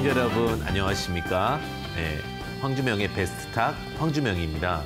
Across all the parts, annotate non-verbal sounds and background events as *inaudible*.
시청자 여러분 안녕하십니까? 네, 황주명의 베스트탁 황주명입니다.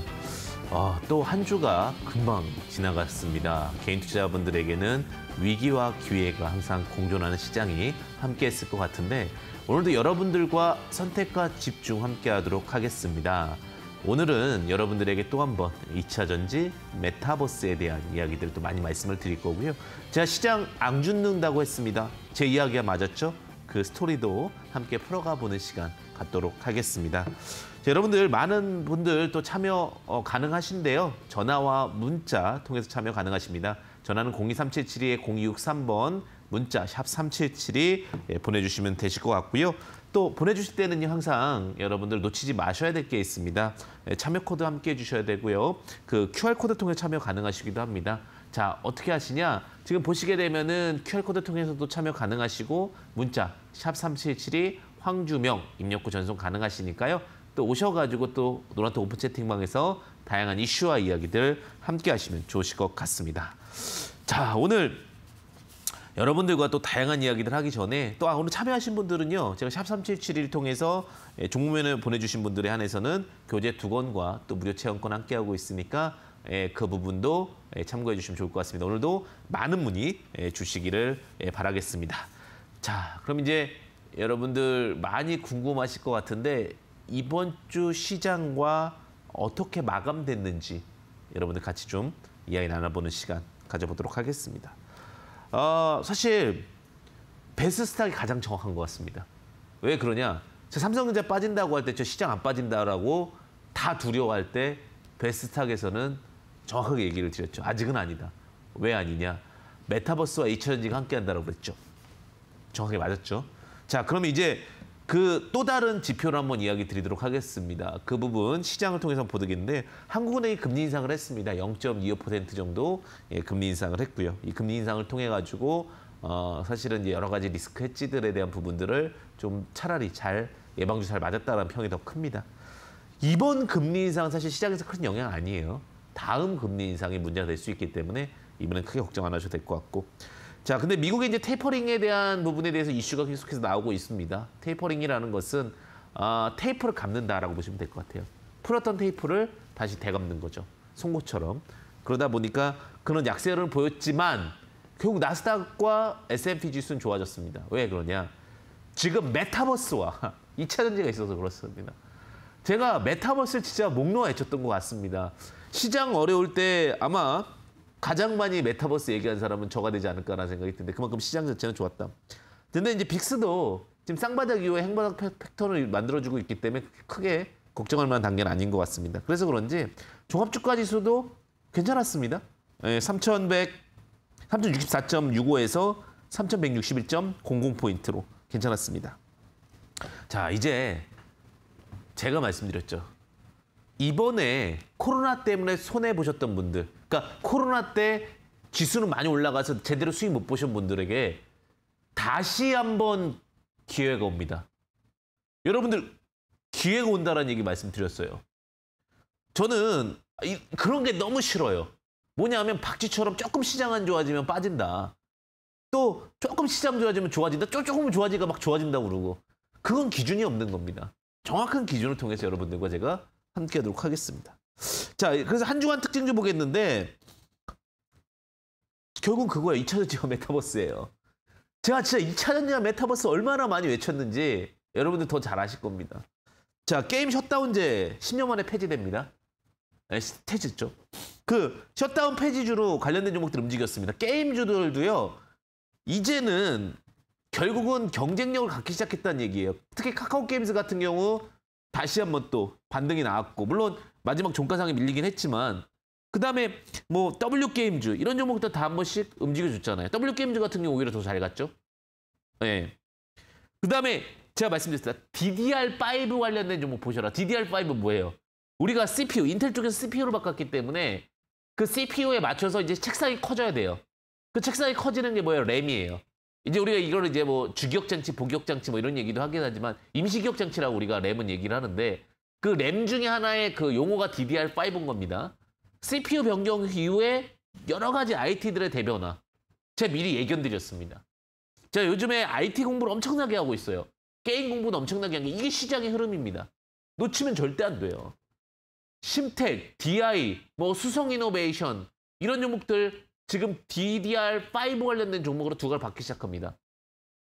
어, 아, 또한 주가 금방 지나갔습니다. 개인 투자자분들에게는 위기와 기회가 항상 공존하는 시장이 함께했을 것 같은데 오늘도 여러분들과 선택과 집중 함께하도록 하겠습니다. 오늘은 여러분들에게 또 한 번 2차 전지 메타버스에 대한 이야기들도 많이 말씀을 드릴 거고요. 제가 시장 안 죽는다고 했습니다. 제 이야기가 맞았죠? 그 스토리도 함께 풀어가 보는 시간 갖도록 하겠습니다. 자, 여러분들 많은 분들 또 참여 어, 가능하신데요. 전화와 문자 통해서 참여 가능하십니다. 전화는 0 2 3 7 7 0 6 3번 문자 샵 3772 예, 보내주시면 되실 것 같고요. 또 보내주실 때는요 항상 여러분들 놓치지 마셔야 될 게 있습니다. 예, 참여 코드 함께 해주셔야 되고요. 그 QR 코드 통해 참여 가능하시기도 합니다. 자 어떻게 하시냐? 지금 보시게 되면은 QR코드 통해서도 참여 가능하시고 문자 샵3772 황주명 입력구 전송 가능하시니까요. 또 오셔가지고 또 노란토 오픈 채팅방에서 다양한 이슈와 이야기들 함께 하시면 좋으실 것 같습니다. 자, 오늘 여러분들과 또 다양한 이야기들 하기 전에 또 아, 오늘 참여하신 분들은요. 제가 샵3771 통해서 예, 종무면을 보내주신 분들에 한해서는 교재 두 권과 또 무료 체험권 함께하고 있으니까 예, 그 부분도 예, 참고해 주시면 좋을 것 같습니다. 오늘도 많은 문의 예, 주시기를 바라겠습니다. 자, 그럼 이제 여러분들 많이 궁금하실 것 같은데 이번 주 시장과 어떻게 마감됐는지 여러분들 같이 좀 이야기 나눠보는 시간 가져보도록 하겠습니다. 어, 사실 베스스탁이 가장 정확한 것 같습니다. 왜 그러냐? 저 삼성전자 빠진다고 할 때 저 시장 안 빠진다라고 다 두려워할 때 베스탁에서는 스 정확하게 얘기를 드렸죠. 아직은 아니다. 왜 아니냐? 메타버스와 이차전지가 함께한다고 그랬죠. 정확하게 맞았죠. 자, 그럼 이제 그 또 다른 지표를 한번 이야기 드리도록 하겠습니다. 그 부분 시장을 통해서 보득인데 한국은행이 금리 인상을 했습니다. 0.25% 정도 예, 금리 인상을 했고요. 이 금리 인상을 통해 가지고 어, 사실은 이제 여러 가지 리스크 해지들에 대한 부분들을 좀 차라리 잘 예방주 잘맞았다는 평이 더 큽니다. 이번 금리 인상 사실 시장에서 큰 영향 아니에요. 다음 금리 인상이 문제가 될 수 있기 때문에 이번엔 크게 걱정 안 하셔도 될 것 같고 자 근데 미국의 이제 테이퍼링에 대한 부분에 대해서 이슈가 계속해서 나오고 있습니다. 테이퍼링이라는 것은 아, 테이프를 감는다라고 보시면 될 것 같아요. 풀었던 테이프를 다시 대감는 거죠. 송곳처럼. 그러다 보니까 그런 약세를 보였지만 결국 나스닥과 S&P 지수는 좋아졌습니다. 왜 그러냐? 지금 메타버스와 2차 *laughs* 전지가 있어서 그렇습니다. 제가 메타버스를 진짜 목놓아 애쳤던것 같습니다. 시장 어려울 때 아마 가장 많이 메타버스 얘기한 사람은 저가 되지 않을까라는 생각이 드는데 그만큼 시장 자체는 좋았다. 근데 이제 빅스도 지금 쌍바닥 이후에 행바닥 패턴을 만들어주고 있기 때문에 크게 걱정할 만한 단계는 아닌 것 같습니다. 그래서 그런지 종합주가 지수도 괜찮았습니다. 3,100, 3,064.65에서 3,161.00포인트로 괜찮았습니다. 자, 이제 제가 말씀드렸죠. 이번에 코로나 때문에 손해 보셨던 분들, 그러니까 코로나 때 지수는 많이 올라가서 제대로 수익 못 보신 분들에게 다시 한번 기회가 옵니다. 여러분들 기회가 온다라는 얘기 말씀드렸어요. 저는 그런 게 너무 싫어요. 뭐냐면 박쥐처럼 조금 시장 안 좋아지면 빠진다. 또 조금 시장 좋아지면 좋아진다. 조금 좋아지니까 막 좋아진다 고 그러고 그건 기준이 없는 겁니다. 정확한 기준을 통해서 여러분들과 제가 함께 하도록 하겠습니다. 자, 그래서 한 주간 특징 좀 보겠는데 결국 은 그거예요. 2차 전지와 *laughs* 메타버스예요. 제가 진짜 2차 전지와 메타버스 얼마나 많이 외쳤는지 여러분들 더 잘 아실 겁니다. 자, 게임 셧다운제 10년 만에 폐지됩니다. 네, 폐지죠. 그 셧다운 폐지주로 관련된 종목들 움직였습니다. 게임주들도요. 이제는 결국은 경쟁력을 갖기 시작했다는 얘기예요. 특히 카카오 게임즈 같은 경우 다시 한 번 또 반등이 나왔고 물론 마지막 종가상에 밀리긴 했지만 그 다음에 뭐 W게임즈 이런 종목들 다한 번씩 움직여줬잖아요. W게임즈 같은 경우 오히려 더 잘 갔죠. 예. 네. 그 다음에 제가 말씀드렸다. DDR5 관련된 종목 보셔라. DDR5 뭐예요? 우리가 CPU, 인텔 쪽에서 CPU로 바꿨기 때문에 그 CPU에 맞춰서 이제 책상이 커져야 돼요. 그 책상이 커지는 게 뭐예요? 램이에요. 이제 우리가 이걸 이제 뭐주격장치복기장치뭐 이런 얘기도 하긴 하지만 임시격장치라고 우리가 램은 얘기를 하는데 그 램 중에 하나의 그 용어가 DDR5인 겁니다. CPU 변경 이후에 여러 가지 IT들의 대변화. 제가 미리 예견드렸습니다. 제가 요즘에 IT 공부를 엄청나게 하고 있어요. 게임 공부는 엄청나게 한게 이게 시장의 흐름입니다. 놓치면 절대 안 돼요. 심텍, DI, 뭐 수성 이노베이션 이런 종목들 지금 DDR5 관련된 종목으로 두갈 받기 시작합니다.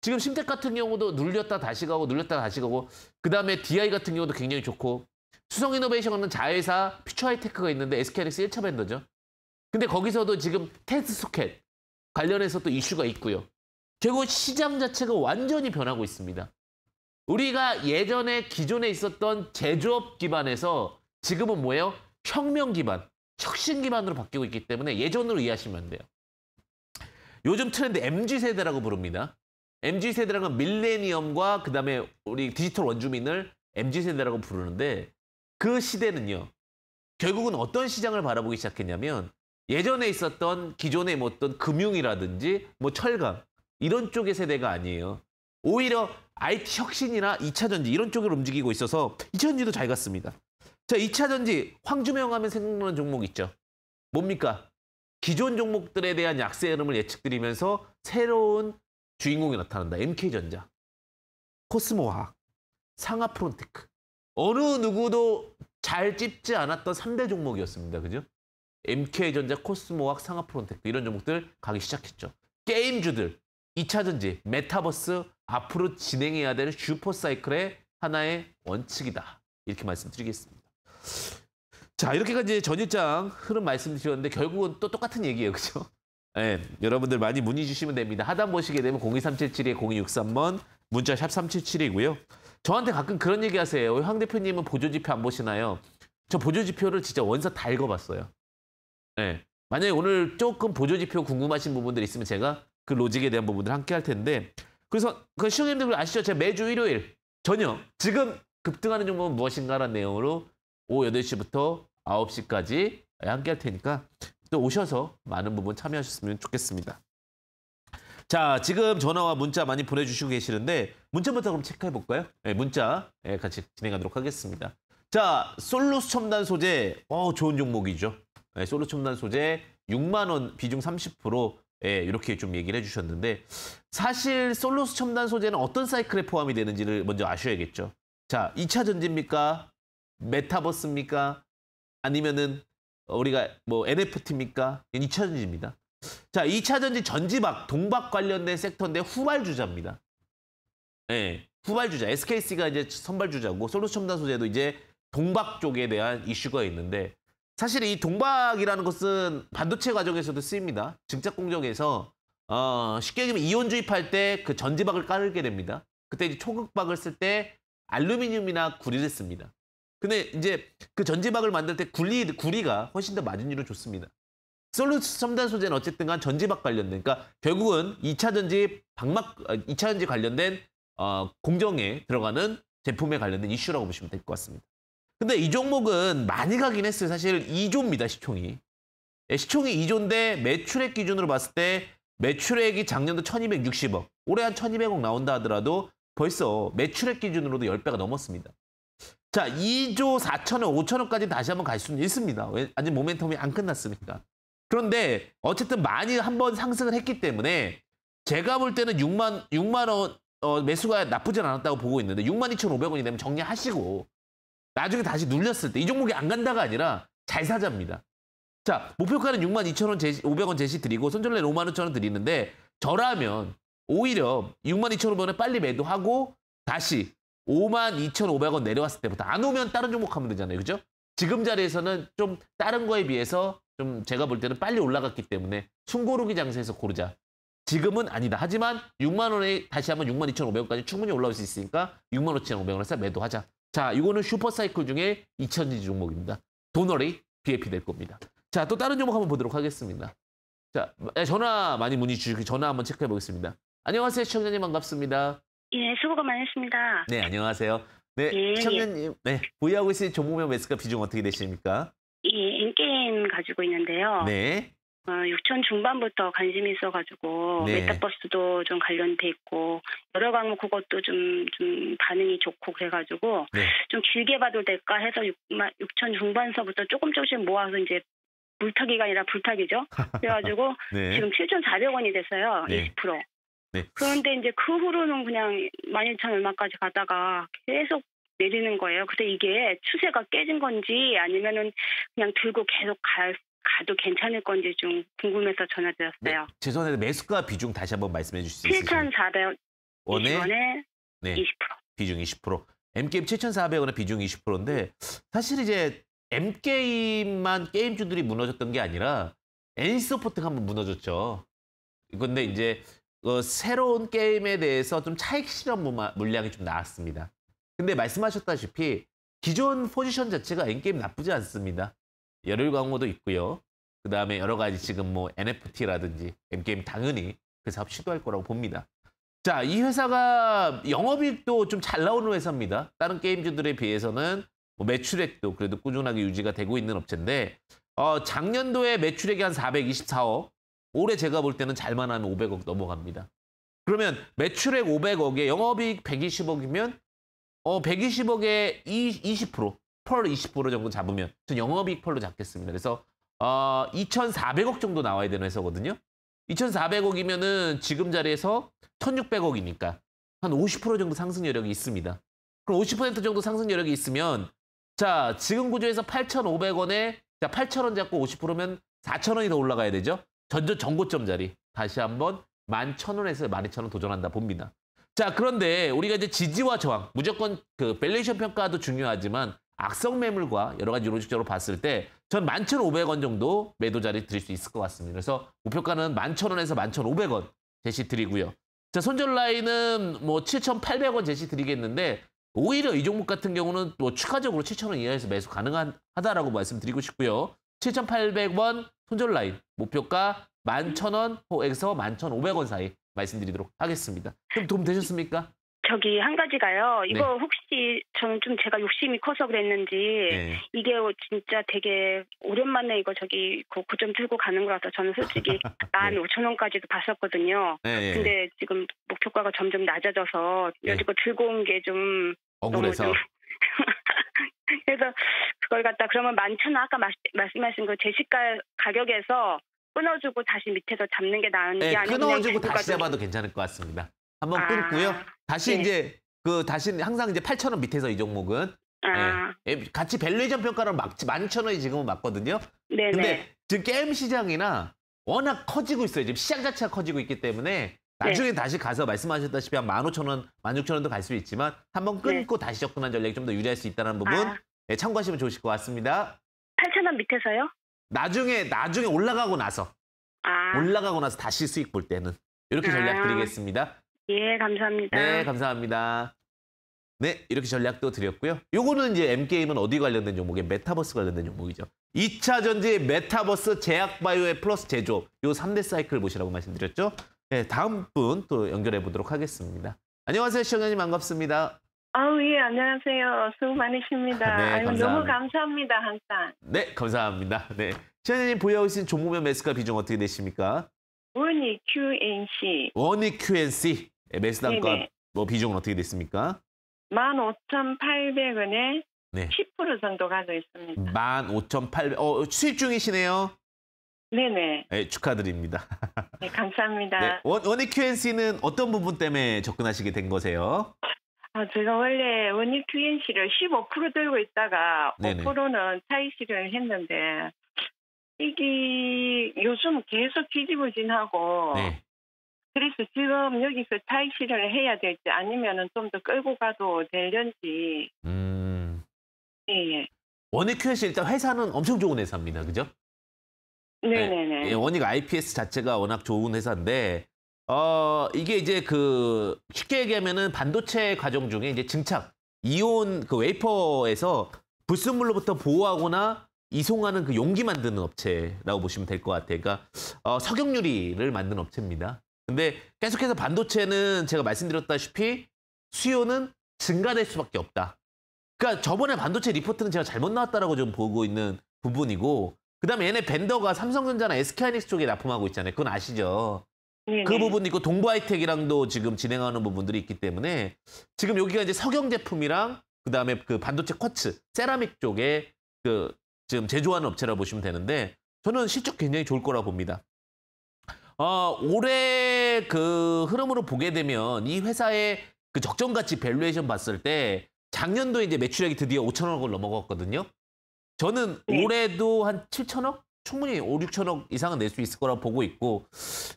지금 심텍 같은 경우도 눌렸다 다시 가고 눌렸다 다시 가고 그 다음에 DI 같은 경우도 굉장히 좋고 수성이노베이션은 자회사 퓨처하이테크가 있는데 SK하이닉스 1차 밴더죠. 근데 거기서도 지금 테스트 소켓 관련해서 또 이슈가 있고요. 결국 시장 자체가 완전히 변하고 있습니다. 우리가 예전에 기존에 있었던 제조업 기반에서 지금은 뭐예요? 혁명 기반. 혁신기반으로 바뀌고 있기 때문에 예전으로 이해하시면 안 돼요. 요즘 트렌드 MG세대라고 부릅니다. MG세대라는 건 밀레니엄과 그 다음에 우리 디지털 원주민을 MG세대라고 부르는데 그 시대는요. 결국은 어떤 시장을 바라보기 시작했냐면 예전에 있었던 기존의 뭐 어떤 금융이라든지 뭐 철강 이런 쪽의 세대가 아니에요. 오히려 IT 혁신이나 2차 전지 이런 쪽으로 움직이고 있어서 2차 전지도 잘 갔습니다. 자, 2차 전지 황주명 하면 생각나는 종목 있죠. 뭡니까? 기존 종목들에 대한 약세 흐름을 예측드리면서 새로운 주인공이 나타난다. MK전자, 코스모화학, 상하프론테크. 어느 누구도 잘 찝지 않았던 3대 종목이었습니다. 그죠? MK전자, 코스모학, 상하프론테크 이런 종목들 가기 시작했죠. 게임주들, 2차전지, 메타버스 앞으로 진행해야 되는 슈퍼사이클의 하나의 원칙이다. 이렇게 말씀드리겠습니다. 자, 이렇게까지 전일장 흐름 말씀드렸는데 결국은 또 똑같은 얘기예요. 그죠? 예, 네, 여러분들 많이 문의 주시면 됩니다. 하단 보시게 되면 02377-0263번 문자 샵 377이고요. 저한테 가끔 그런 얘기 하세요. 황 대표님은 보조지표 안 보시나요? 저 보조지표를 진짜 원서 다 읽어봤어요. 예. 네, 만약에 오늘 조금 보조지표 궁금하신 부분들 있으면 제가 그 로직에 대한 부분들 함께 할 텐데 그래서 그 시청자님들 아시죠? 제가 매주 일요일 저녁 지금 급등하는 종목은 무엇인가라는 내용으로 오후 8시부터 9시까지 함께 할 테니까 또 오셔서 많은 부분 참여하셨으면 좋겠습니다. 자, 지금 전화와 문자 많이 보내주시고 계시는데 문자부터 그럼 체크해 볼까요? 네, 문자 네, 같이 진행하도록 하겠습니다. 자, 솔루스 첨단 소재, 어, 좋은 종목이죠. 네, 솔루스 첨단 소재 6만 원 비중 30% 예, 이렇게 좀 얘기를 해주셨는데 사실 솔루스 첨단 소재는 어떤 사이클에 포함이 되는지를 먼저 아셔야겠죠. 자, 2차 전지입니까? 메타버스입니까? 아니면은 어, 우리가 뭐 NFT입니까? 2차전지입니다. 자, 2차전지 전지박, 동박 관련된 섹터인데 후발주자입니다. 예, 네, 후발주자. SKC가 이제 선발주자고 솔루첨단 소재도 이제 동박 쪽에 대한 이슈가 있는데 사실 이 동박이라는 것은 반도체 과정에서도 쓰입니다. 증착 공정에서 어, 쉽게 얘기하면 이온 주입할 때 그 전지박을 깔게 됩니다. 그때 이제 초극박을 쓸 때 알루미늄이나 구리를 씁니다. 근데 이제 그 전지박을 만들 때 굴리, 구리가 훨씬 더 마진율은 좋습니다. 솔루스 첨단 소재는 어쨌든 간 전지박 관련된, 그러니까 결국은 2차 전지 박막 2차 아, 전지 관련된 어, 공정에 들어가는 제품에 관련된 이슈라고 보시면 될 것 같습니다. 근데 이 종목은 많이 가긴 했어요. 사실 2조입니다, 시총이. 예, 시총이 2조인데 매출액 기준으로 봤을 때 매출액이 작년도 1260억, 올해 한 1200억 나온다 하더라도 벌써 매출액 기준으로도 10배가 넘었습니다. 자, 2조 4천억, 5천억까지 다시 한번 갈 수는 있습니다. 왜? 아직 모멘텀이 안 끝났으니까. 그런데 어쨌든 많이 한번 상승을 했기 때문에 제가 볼 때는 6만 6만 원 어, 매수가 나쁘진 않았다고 보고 있는데 6만 2,500원이 되면 정리하시고 나중에 다시 눌렸을 때 이 종목이 안 간다가 아니라 잘 사자입니다. 자, 목표가는 6만 2천원 500원 제시 드리고 손절내 5만 5천원 드리는데 저라면 오히려 6만 2천원 번에 빨리 매도하고 다시 52,500원 내려왔을 때부터 안 오면 다른 종목 하면 되잖아요. 그죠? 지금 자리에서는 좀 다른 거에 비해서 좀 제가 볼 때는 빨리 올라갔기 때문에 숨고르기 장세에서 고르자. 지금은 아니다. 하지만 6만 원에 다시 한번 6 2,500원까지 충분히 올라올 수 있으니까 6만 5 5 0 0원에서 매도하자. 자, 이거는 슈퍼사이클 중에 2천지 종목입니다. 도널이 BFP 될 겁니다. 자, 또 다른 종목 한번 보도록 하겠습니다. 자, 전화 많이 문의 주시고 전화 한번 체크해 보겠습니다. 안녕하세요, 시청자님 반갑습니다. 예, 수고가 많으십니다. 네, 안녕하세요. 네, 청년님, 예. 예. 네, 보유하고 있으신 종목명 매스카 비중 어떻게 되십니까? 예, 인게임 가지고 있는데요. 네. 어, 6천 중반부터 관심이 있어가지고 네. 메타버스도 좀 관련돼 있고 여러 과목 그것도 좀, 좀 반응이 좋고 그래가지고 네. 좀 길게 봐도 될까 해서 6 6천 중반서부터 조금 조금씩 모아서 이제 물타기가 아니라 불타기죠. *laughs* 그래가지고 네. 지금 7,400원이 됐어요. 네. 20%. 네. 그런데 이제 그 후로는 그냥 12,000 얼마까지 가다가 계속 내리는 거예요. 근데 이게 추세가 깨진 건지 아니면은 그냥 들고 계속 갈 가도 괜찮을 건지 좀 궁금해서 전화드렸어요. 네, 죄송한데 매수가 비중 다시 한번 말씀해 주실 수 있으세요? 7,400원에 네. 20%. 비중 20%. M게임 7,400원에 비중 20%인데 사실 이제 M게임만 게임주들이 무너졌던 게 아니라 n 소프트가 한번 무너졌죠. 근데 이제 어, 새로운 게임에 대해서 좀 차익 실현 물량이 좀 나왔습니다. 근데 말씀하셨다시피 기존 포지션 자체가 엔게임 나쁘지 않습니다. 열혈 광고도 있고요. 그 다음에 여러 가지 지금 뭐 NFT라든지 엔게임 당연히 그 사업 시도할 거라고 봅니다. 자, 이 회사가 영업이익도 좀 잘 나오는 회사입니다. 다른 게임주들에 비해서는 뭐 매출액도 그래도 꾸준하게 유지가 되고 있는 업체인데 어, 작년도에 매출액이 한 424억, 올해 제가 볼 때는 잘만 하면 500억 넘어갑니다. 그러면 매출액 500억에 영업이익 120억이면 어 120억에 20%, 펄 20% 정도 잡으면 전 영업이익 펄로 잡겠습니다. 그래서 어 2,400억 정도 나와야 되는 회사거든요. 2,400억이면은 지금 자리에서 1,600억이니까 한 50% 정도 상승 여력이 있습니다. 그럼 50% 정도 상승 여력이 있으면 자 지금 구조에서 8,500원에 자 8,000원 잡고 50%면 4,000원이 더 올라가야 되죠. 전전 전고점 자리 다시 한번 11,000원에서 12,000원 도전한다 봅니다. 자, 그런데 우리가 이제 지지와 저항, 무조건 그 밸류에이션 평가도 중요하지만 악성 매물과 여러 가지 요론식적으로 봤을 때전 11,500원 정도 매도 자리 드릴 수 있을 것 같습니다. 그래서 목표가는 11,000원에서 11,500원 제시 드리고요. 자, 손절 라인은 뭐 7,800원 제시 드리겠는데 오히려 이 종목 같은 경우는 뭐 추가적으로 7,000원 이하에서 매수 가능하다라고 말씀드리고 싶고요. 7,800원 손절 라인 목표가 11,000원에서 11,500원 사이 말씀드리도록 하겠습니다. 좀 도움 되셨습니까? 저기 한 가지가요. 이거 네. 혹시 저는 좀 제가 욕심이 커서 그랬는지 네. 이게 진짜 되게 오랜만에 이거 저기 고점 들고 가는 거라서 저는 솔직히 *laughs* 네. 만 네. 5천 원까지도 봤었거든요. 네, 예. 근데 지금 목표가가 점점 낮아져서 네. 여지껏 들고 온 게 좀 억울해서 좀 *laughs* 그래서 그걸 갖다 그러면 만천원 아까 마, 말씀하신 그 제시가 가격에서 끊어주고 다시 밑에서 잡는 게 나은 네, 아니고 끊어주고 다시 잡아도 괜찮을 것 같습니다. 한번 아, 끊고요. 다시 네. 이제 그 다시 항상 이제 8천 원 밑에서 이 종목은 아. 네. 예, 같이 밸류에이션 평가를 막지 11,000원이 지금은 맞거든요. 네네. 근데 지금 게임 시장이나 워낙 커지고 있어요. 지금 시장 자체가 커지고 있기 때문에 네. 나중에 네. 다시 가서 말씀하셨다시피 한 15,000원, 16,000원도 갈 수 있지만 한번 네. 끊고 네. 다시 접근한 전략이 좀 더 유리할 수 있다는 부분 아. 네, 참고하시면 좋으실 것 같습니다. 8,000원 밑에서요? 나중에 나중에 올라가고 나서 아. 올라가고 나서 다시 수익 볼 때는 이렇게 아. 전략 드리겠습니다. 예, 감사합니다. 네, 감사합니다. 네, 이렇게 전략도 드렸고요. 요거는 이제 M게임은 어디 관련된 종목이에요? 메타버스 관련된 종목이죠. 2차 전지 메타버스 제약바이오의 플러스 제조 요 3대 사이클 보시라고 말씀드렸죠. 네, 다음 분 또 연결해 보도록 하겠습니다. 안녕하세요, 시청자님 반갑습니다. 아우 예 안녕하세요 수고 많으십니다. 아, 네, 아유, 너무 감사합니다 항상. 네 감사합니다. 네시자님 보유하신 종목명 매수가 비중 어떻게 되십니까? 원이 QNC. 원이 QNC 네, 매수 단가 뭐 비중은 어떻게 됐습니까? 15,800원에 네. 10% 정도 가고 있습니다. 15,800. 어 수입 중이시네요. 네네. 네, 축하드립니다. *laughs* 네, 감사합니다. 네, 원, 원익 QNC는 어떤 부분 때문에 접근하시게 된 거세요? 아, 제가 원래 원익 QNC를 15% 들고 있다가 5%는 차익 실현을 했는데 이게 요즘 계속 뒤집어진하고 네. 그래서 지금 여기서 차익 실현을 해야 될지 아니면좀 더 끌고 가도 될런지 음. 예. 예. 원익 QNC 일단 회사는 엄청 좋은 회사입니다. 그죠? 네. 네네네. 예, 원익 IPS 자체가 워낙 좋은 회사인데 어 이게 이제 그 쉽게 얘기하면은 반도체 과정 중에 이제 증착 이온 그 웨이퍼에서 불순물로부터 보호하거나 이송하는 그 용기 만드는 업체라고 보시면 될 것 같아요. 그러니까 어, 석유유리를 만드는 업체입니다. 근데 계속해서 반도체는 제가 말씀드렸다시피 수요는 증가될 수밖에 없다. 그러니까 저번에 반도체 리포트는 제가 잘못 나왔다라고 좀 보고 있는 부분이고 그다음에 얘네 벤더가 삼성전자나 SK하이닉스 쪽에 납품하고 있잖아요. 그건 아시죠? 네네. 그 네. 부분도 있고 동부하이텍이랑도 지금 진행하는 부분들이 있기 때문에 지금 여기가 이제 석영 제품이랑 그다음에 그 반도체 쿼츠, 세라믹 쪽에 그 지금 제조하는 업체라 고 보시면 되는데 저는 실적 굉장히 좋을 거라 고 봅니다. 어, 올해 그 흐름으로 보게 되면 이 회사의 그 적정 가치 밸류에이션 봤을 때 작년도 이제 매출액이 드디어 5천억을 넘어갔거든요. 저는 네. 올해도 한 7천억? 충분히 5, 6천억 이상은 낼 수 있을 거라고 보고 있고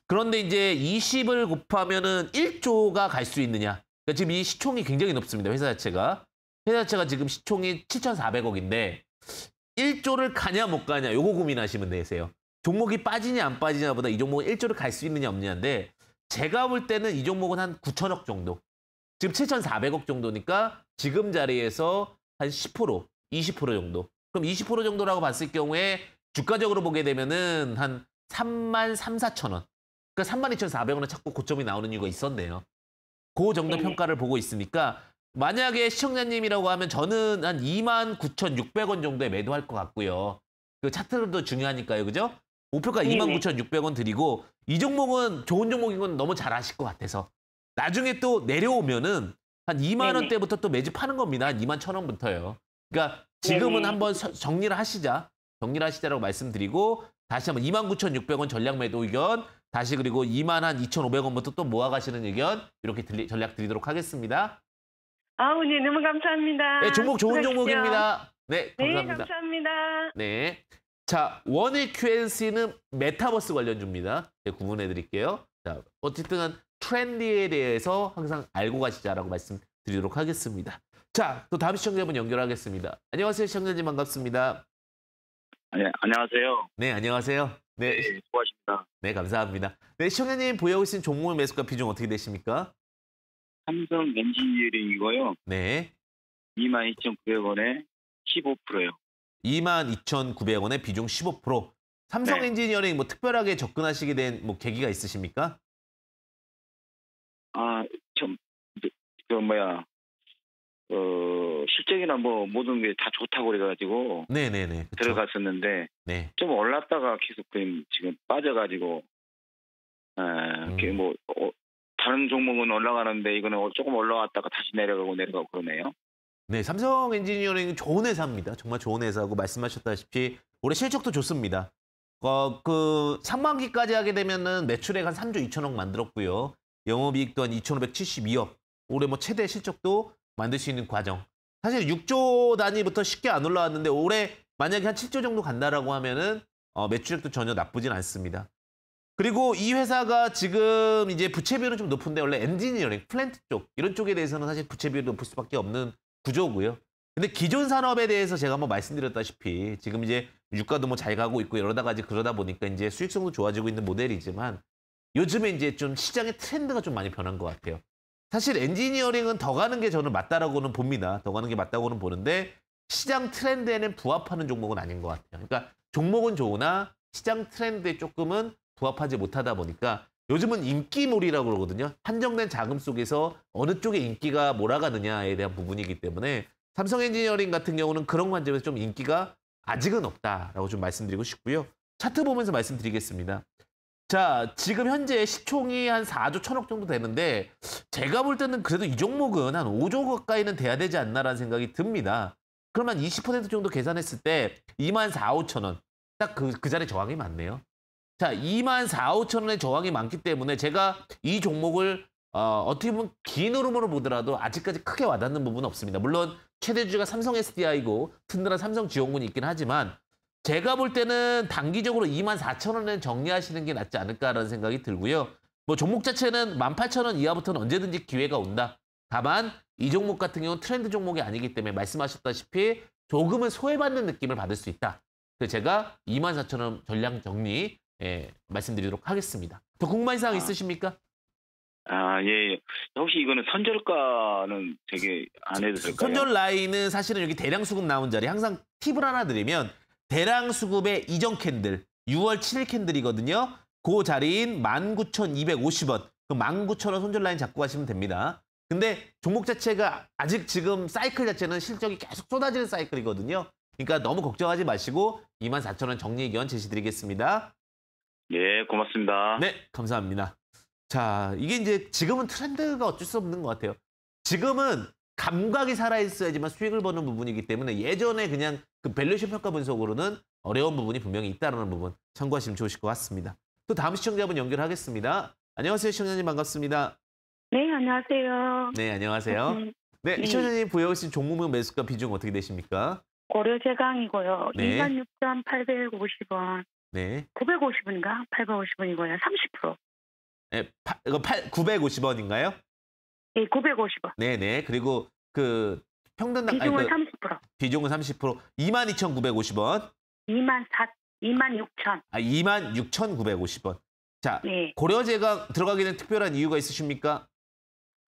그런데 이제 20을 곱하면은 1조가 갈 수 있느냐 그러니까 지금 이 시총이 굉장히 높습니다 회사 자체가 회사 자체가 지금 시총이 7,400억인데 1조를 가냐 못 가냐 요거 고민하시면 되세요 종목이 빠지냐 안 빠지냐보다 이 종목은 1조를 갈 수 있느냐 없느냐인데 제가 볼 때는 이 종목은 한 9천억 정도 지금 7,400억 정도니까 지금 자리에서 한10% 20% 정도 그럼 20% 정도라고 봤을 경우에 주가적으로 보게 되면은 한 3만 3, 4천 원. 그러니까 3만 2,400원을 찾고 고점이 나오는 이유가 있었네요. 그 정도 네 평가를 보고 있으니까 만약에 시청자님이라고 하면 저는 한 2만 9,600원 정도에 매도할 것 같고요. 그 차트도 중요하니까요. 그죠? 목표가 2만 9,600원 드리고 이 종목은 좋은 종목인 건 너무 잘 아실 것 같아서 나중에 또 내려오면은 한 2만 원대부터 또 매집하는 겁니다. 한 2만 1 0 0 0 원부터요. 그러니까 지금은 네. 한번 정리를 하시자. 정리를 하시자라고 말씀드리고 다시 한번 29,600원 전략 매도 의견 다시 그리고 2만 한 2,500원부터 또 모아가시는 의견 이렇게 들리, 전략 드리도록 하겠습니다. 아우 네 너무 감사합니다. 네 종목 좋은 종목입니다. 네, 네 감사합니다. 네 감사합니다. 네. 자 원의 QNC는 메타버스 관련주입니다. 제 네, 구분해 드릴게요. 자 어쨌든 트렌디에 대해서 항상 알고 가시자라고 말씀드리도록 하겠습니다. 자, 또 다음 시청자분 연결하겠습니다. 안녕하세요, 시청자님 반갑습니다. 네, 안녕하세요. 네, 안녕하세요. 네, 네 수고하십니다. 네, 감사합니다. 네, 시청자님 보유하고 계신 종목의 매수가 비중 어떻게 되십니까? 삼성 엔지니어링이고요. 네. 22,900원에 15%요. 22,900원에 비중 15%. 삼성 네. 엔지니어링 뭐 특별하게 접근하시게 된 뭐 계기가 있으십니까? 아, 좀, 그 뭐야, 어, 실적이나 뭐 모든 게 다 좋다고 그래가지고 네네네 그쵸. 들어갔었는데 네. 좀 올랐다가 계속 그냥 지금 빠져가지고 아, 음. 뭐, 어, 다른 종목은 올라가는데 이거는 어, 조금 올라왔다가 다시 내려가고 내려가고 그러네요. 네, 삼성 엔지니어링 좋은 회사입니다. 정말 좋은 회사고 말씀하셨다시피 올해 실적도 좋습니다. 어, 그 3만기까지 하게 되면은 매출액 한 3조 2천억 만들었고요. 영업이익 또한 2,572억. 올해 뭐 최대 실적도 만들 수 있는 과정. 사실 6조 단위부터 쉽게 안 올라왔는데 올해 만약에 한 7조 정도 간다라고 하면은 어, 매출액도 전혀 나쁘진 않습니다. 그리고 이 회사가 지금 이제 부채 비율은 좀 높은데 원래 엔지니어링, 플랜트 쪽 이런 쪽에 대해서는 사실 부채 비율이 높을 수밖에 없는 구조고요. 근데 기존 산업에 대해서 제가 한번 말씀드렸다시피 지금 이제 유가도 뭐 잘 가고 있고 여러가지 그러다 보니까 이제 수익성도 좋아지고 있는 모델이지만 요즘에 이제 좀 시장의 트렌드가 좀 많이 변한 것 같아요. 사실 엔지니어링은 더 가는 게 저는 맞다라고는 봅니다. 더 가는 게 맞다고는 보는데 시장 트렌드에는 부합하는 종목은 아닌 것 같아요. 그러니까 종목은 좋으나 시장 트렌드에 조금은 부합하지 못하다 보니까 요즘은 인기몰이라고 그러거든요. 한정된 자금 속에서 어느 쪽에 인기가 몰아가느냐에 대한 부분이기 때문에 삼성 엔지니어링 같은 경우는 그런 관점에서 좀 인기가 아직은 없다라고 좀 말씀드리고 싶고요. 차트 보면서 말씀드리겠습니다. 자, 지금 현재 시총이 한 4조 1 0 0 0억 정도 되는데 제가 볼 때는 그래도 이 종목은 한 5조 가까이는 돼야 되지 않나라는 생각이 듭니다. 그러면 20% 정도 계산했을 때 2만 4, 5천 원. 딱 그 그 자리 저항이 많네요. 자, 2만 4, 5천 원의 저항이 많기 때문에 제가 이 종목을 어, 어떻게 보면 긴 흐름으로 보더라도 아직까지 크게 와닿는 부분은 없습니다. 물론 최대 주주가 삼성 SDI고 튼튼한 삼성 지원군이 있긴 하지만 제가 볼 때는 단기적으로 2만 4천 원에 정리하시는 게 낫지 않을까라는 생각이 들고요. 뭐 종목 자체는 18,000원 이하부터는 언제든지 기회가 온다. 다만 이 종목 같은 경우는 트렌드 종목이 아니기 때문에 말씀하셨다시피 조금은 소외받는 느낌을 받을 수 있다. 그래서 제가 24,000원 전량 정리 예, 말씀드리도록 하겠습니다. 더 궁금한 사항 아. 있으십니까? 아, 예, 예. 혹시 이거는 선절가는 되게 안 해도 될까요? 선절 라인은 사실은 여기 대량 수급 나온 자리 항상 팁을 하나 드리면 대량 수급의 이전 캔들 6월 7일 캔들이거든요. 그 자리인 19,250원. 그 19,000원 손절 라인 잡고 가시면 됩니다. 근데 종목 자체가 아직 지금 사이클 자체는 실적이 계속 쏟아지는 사이클이거든요. 그러니까 너무 걱정하지 마시고 24,000원 정리 의견 제시드리겠습니다. 예, 고맙습니다. 네, 감사합니다. 자, 이게 이제 지금은 트렌드가 어쩔 수 없는 것 같아요. 지금은 감각이 살아있어야지만 수익을 버는 부분이기 때문에 예전에 그냥 그밸류에션 평가 분석으로는 어려운 부분이 분명히 있다는 부분 참고하시면 좋으실 것 같습니다. 또 다음 시청자분 연결하겠습니다. 안녕하세요. 시청자님 반갑습니다. 네, 안녕하세요. 네, 안녕하세요. 네, 네, 네. 시청자님 보유하신 종목명 매수가 비중 어떻게 되십니까? 고려제강이고요. 네. 26,850원. 네. 950원인가? 850원이고요. 30%. 네, 파, 이거 8, 950원인가요? 네, 950원. 네네. 그리고 그 평등당 비중은 아니, 그, 30%. 비중은 30%. 22,950원. 2만 4 0 0 6 아, 2 6,950원. 자, 네. 고려제가 들어가게 된 특별한 이유가 있으십니까?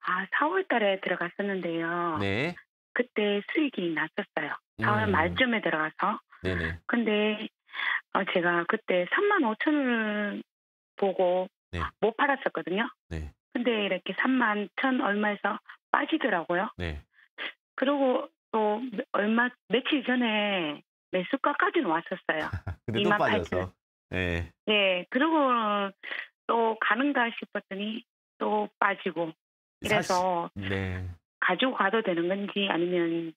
아, 4월 달에 들어갔었는데요. 네. 그때 수익이 났었어요. 4월 음. 말쯤에 들어가서. 네네. 근데 어, 제가 그때 3만 5천을 보고 네. 못 팔았었거든요. 네. 근데 이렇게 3만 천 얼마에서 빠지더라고요. 네. 그리고 또 얼마 며칠 전에 매수가까지는 왔었어요. *laughs* 근데 또 빠져서. 네. 네. 그리고 또 가는가 싶었더니 또 빠지고. 그래서 사실, 네. 가지고 가도 되는 건지 아니면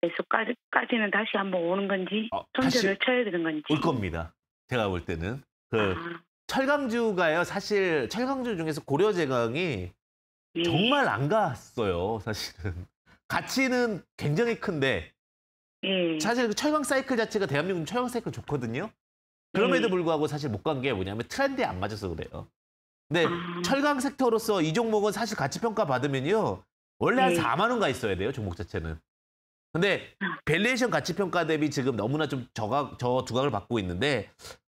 매수까지는 다시 한번 오는 건지 어, 손절을 쳐야 되는 건지. 올 겁니다. 제가 볼 때는. 그 아. 철강주가요. 사실 철강주 중에서 고려제강이 네. 정말 안 갔어요. 사실은. 가치는 굉장히 큰데 예. 사실 그 철강 사이클 자체가 대한민국 철강 사이클 좋거든요. 그럼에도 음. 불구하고 사실 못 간 게 뭐냐면 트렌드에 안 맞아서 그래요. 근데 아... 철강 섹터로서 이 종목은 사실 가치 평가 받으면요. 원래 한 4만 원가 있어야 돼요, 종목 자체는. 근데 아. 밸리에이션 가치 평가 대비 지금 너무나 좀 저각 저 두각을 받고 있는데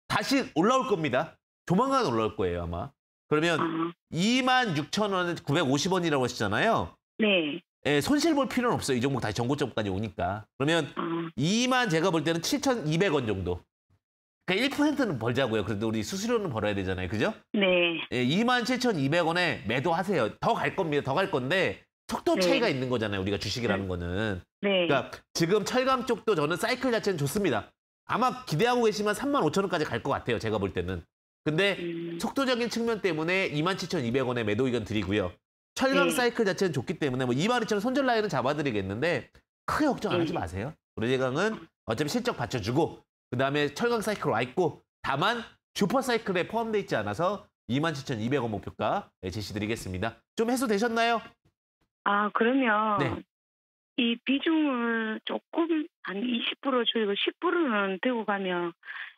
다시 올라올 겁니다. 조만간 올라올 거예요, 아마. 그러면 아... 2만 6천 원에 950원이라고 하시잖아요. 네. 예, 손실 볼 필요는 없어요. 이 종목 다시 전고점까지 오니까. 그러면 음. 아. 2만 제가 볼 때는 7,200원 정도. 그러니까 1%는 벌자고요. 그런데 우리 수수료는 벌어야 되잖아요. 그죠? 네. 예, 2 7,200원에 매도하세요. 더 갈 겁니다. 더 갈 건데 속도 네. 차이가 있는 거잖아요. 우리가 주식이라는 네. 거는. 네. 그러니까 지금 철강 쪽도 저는 사이클 자체는 좋습니다. 아마 기대하고 계시면 3만 5천 원까지 갈 것 같아요. 제가 볼 때는. 근데 음. 속도적인 측면 때문에 27,200원에 매도 의견 드리고요. 철강 네. 사이클 자체는 좋기 때문에 뭐 2만 처럼 손절 라인은 잡아드리겠는데 크게 걱정 안 하지 음. 마세요. 우리제강은 어차피 실적 받쳐주고 그 다음에 철강 사이클 와 있고 다만 슈퍼 사이클에 포함되어 있지 않아서 27,200원 목표가 제시드리겠습니다. 좀 해소되셨나요? 아 그러면 네. 이 비중을 조금 한20% 줄이고 10%는 되고 가면